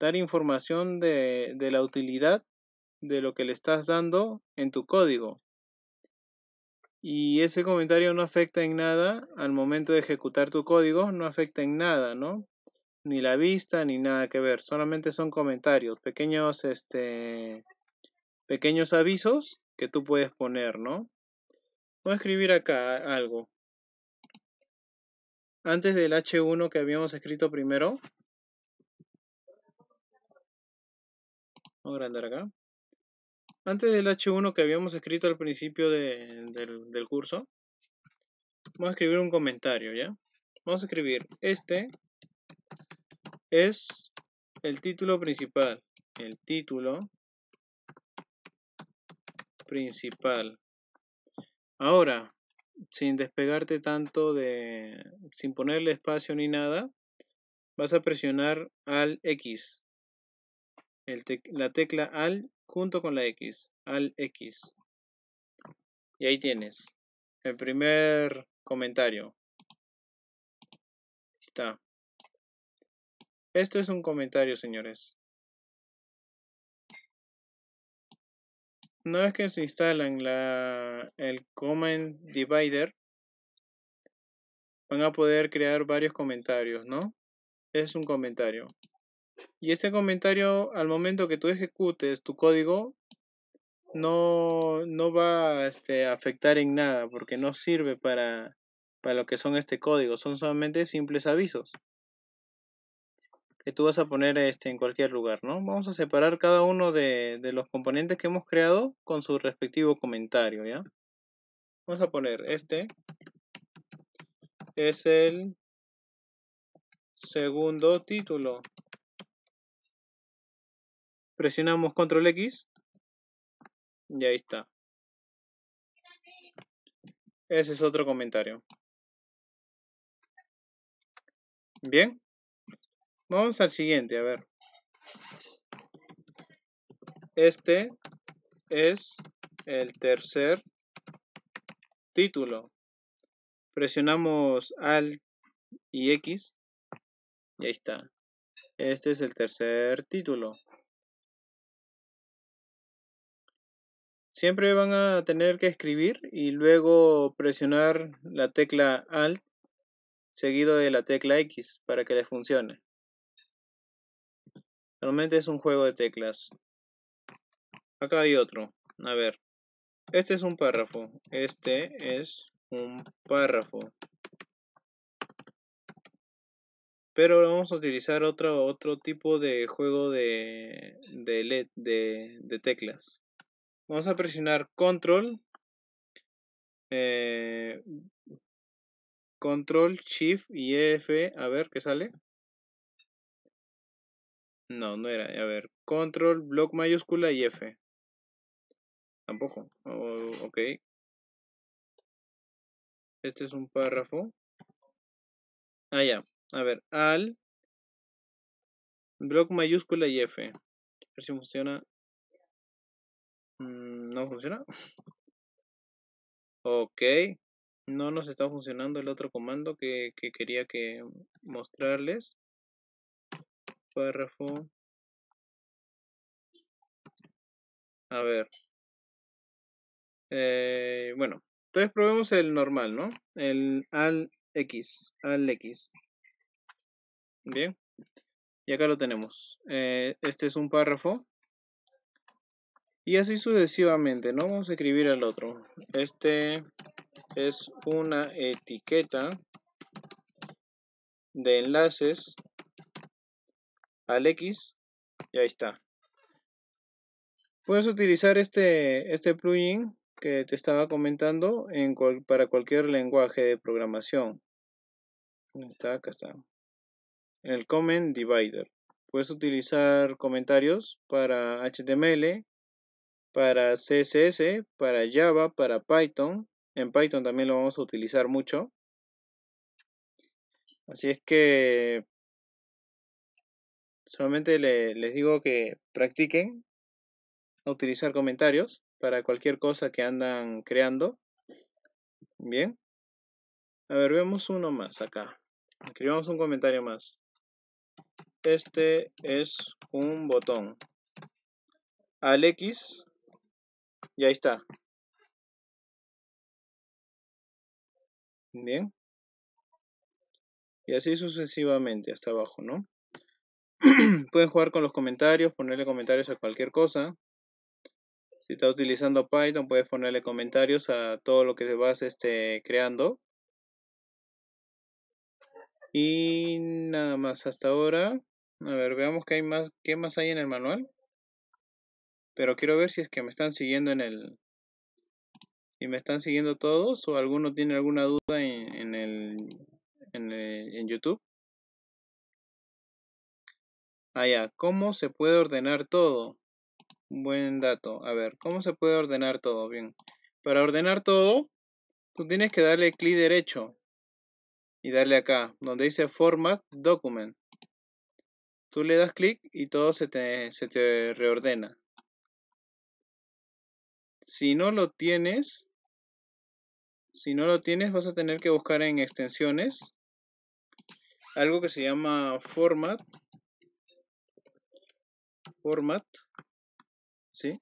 dar información de, de la utilidad de lo que le estás dando en tu código. Y ese comentario no afecta en nada al momento de ejecutar tu código, no afecta en nada, ¿no? ni la vista, ni nada que ver. Solamente son comentarios, pequeños, este, pequeños avisos que tú puedes poner, ¿no? Voy a escribir acá algo. Antes del H1 que habíamos escrito primero. Vamos a agrandar acá. Antes del H1 que habíamos escrito al principio del, del curso. Voy a escribir un comentario, ¿ya? Vamos a escribir, este es el título principal. El título principal. Ahora, sin despegarte tanto de, sin ponerle espacio ni nada, vas a presionar al X. la tecla al junto con la X. Al X. Y ahí tienes el primer comentario. Está. Esto es un comentario, señores. Una vez que se instalan la, el comment divider, van a poder crear varios comentarios, ¿no? Es un comentario. Y este comentario, al momento que tú ejecutes tu código, no, no va este, a afectar en nada, porque no sirve para, para lo que son este código. Son solamente simples avisos que tú vas a poner este, en cualquier lugar, ¿no? Vamos a separar cada uno de, de los componentes que hemos creado con su respectivo comentario, ¿ya? Vamos a poner este es el segundo título. Presionamos control X y ahí está. Ese es otro comentario. Bien, Vamos al siguiente, a ver. Este es el tercer título. Presionamos Alt y X. Y ahí está. Este es el tercer título. Siempre van a tener que escribir y luego presionar la tecla Alt seguido de la tecla X para que les funcione. Realmente es un juego de teclas. Acá hay otro. A ver. Este es un párrafo. Este es un párrafo. Pero vamos a utilizar otro, otro tipo de juego de, de, teclas. Vamos a presionar Control. Eh, control, Shift y F. A ver qué sale. No, no era. A ver, control, block mayúscula y F. Tampoco. ok. Este es un párrafo. Ah, ya. A ver, al block mayúscula y F. A ver si funciona. Mm, no funciona. ok. No nos está funcionando el otro comando que, que quería que mostrarles párrafo. A ver. Eh, bueno, entonces probemos el normal, ¿no? El al x, al x. Bien. Y acá lo tenemos. Eh, este es un párrafo. Y así sucesivamente, ¿no? Vamos a escribir al otro. Este es una etiqueta de enlaces al X y ahí está. Puedes utilizar este, este plugin que te estaba comentando para cualquier lenguaje de programación. acá está. En el comment divider. Puedes utilizar comentarios para HTML, para CSS, para Java, para Python. En Python también lo vamos a utilizar mucho. Así es que Solamente les digo que practiquen a utilizar comentarios para cualquier cosa que andan creando. Bien. A ver, vemos uno más acá. Escribamos un comentario más. Este es un botón. Al X. Y ahí está. Bien. Y así sucesivamente hasta abajo, ¿no? <clears throat> Pueden jugar con los comentarios, ponerle comentarios a cualquier cosa. Si está utilizando Python, puedes ponerle comentarios a todo lo que vas este, creando. Y nada más hasta ahora. A ver, veamos qué hay más, qué más hay en el manual. Pero quiero ver si es que me están siguiendo en el. Si me están siguiendo todos o alguno tiene alguna duda en, en el, en, el, en YouTube. Allá, ah, ¿cómo se puede ordenar todo? Buen dato. A ver, ¿cómo se puede ordenar todo? Bien. Para ordenar todo, tú tienes que darle clic derecho y darle acá, donde dice Format Document. Tú le das clic y todo se te, se te reordena. Si no lo tienes, si no lo tienes, vas a tener que buscar en extensiones algo que se llama Format format, ¿sí?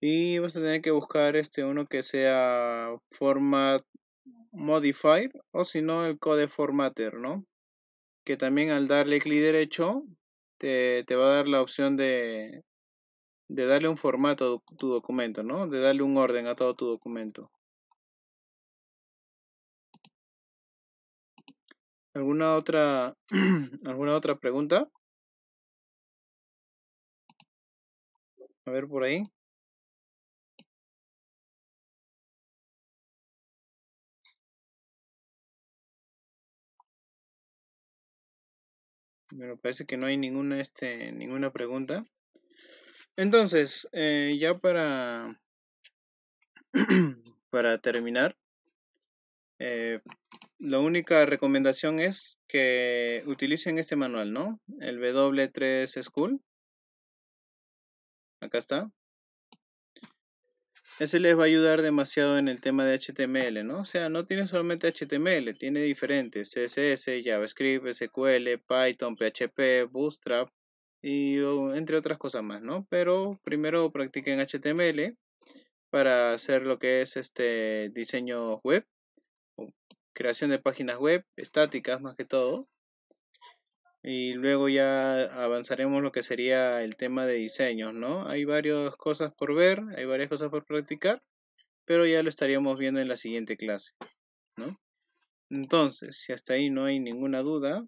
Y vas a tener que buscar este uno que sea format modifier o si no el code formatter, ¿no? Que también al darle clic derecho te, va a dar la opción de, de darle un formato a tu documento, ¿no? De darle un orden a todo tu documento. ¿Alguna otra, <clears throat> ¿alguna otra pregunta? A ver por ahí. Me parece que no hay ninguna, este, ninguna pregunta. Entonces, eh, ya para, <clears throat> para terminar, eh, la única recomendación es que utilicen este manual, ¿no? El W3 School. Acá está. Ese les va a ayudar demasiado en el tema de HTML, ¿no? O sea, no tiene solamente HTML, tiene diferentes, CSS, JavaScript, SQL, Python, PHP, Bootstrap y entre otras cosas más, ¿no? Pero primero practiquen HTML para hacer lo que es este diseño web, creación de páginas web, estáticas más que todo, y luego ya avanzaremos lo que sería el tema de diseños, ¿no? Hay varias cosas por ver, hay varias cosas por practicar, pero ya lo estaríamos viendo en la siguiente clase, ¿no? Entonces, si hasta ahí no hay ninguna duda,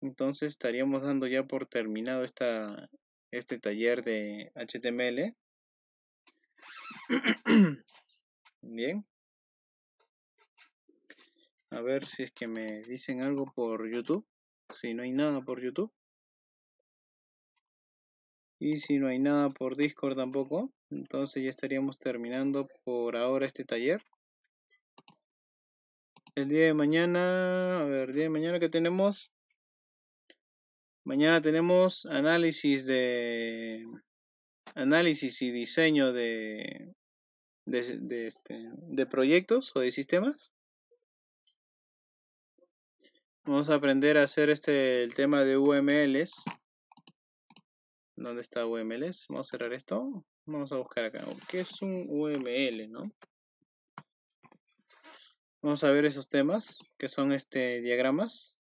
entonces estaríamos dando ya por terminado este taller de HTML. <clears throat> Bien. A ver si es que me dicen algo por YouTube si no hay nada por YouTube. Y si no hay nada por Discord tampoco, entonces ya estaríamos terminando por ahora este taller. El día de mañana, a ver, el día de mañana que tenemos. Mañana tenemos análisis de análisis y diseño de de, de, este, de proyectos o de sistemas. Vamos a aprender a hacer este el tema de UMLs. ¿Dónde está UMLs? Vamos a cerrar esto. Vamos a buscar acá. ¿Qué es un UML, no? Vamos a ver esos temas que son este diagramas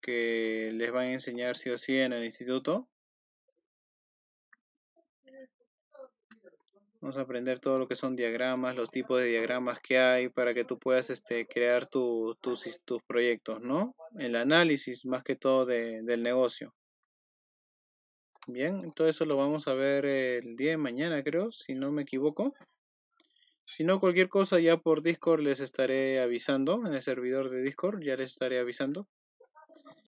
que les van a enseñar sí o sí en el instituto. Vamos a aprender todo lo que son diagramas, los tipos de diagramas que hay para que tú puedas este, crear tus, tus, proyectos, ¿no? El análisis más que todo del negocio. Bien, todo eso lo vamos a ver el día de mañana, creo, si no me equivoco. Si no, cualquier cosa ya por Discord les estaré avisando, en el servidor de Discord ya les estaré avisando.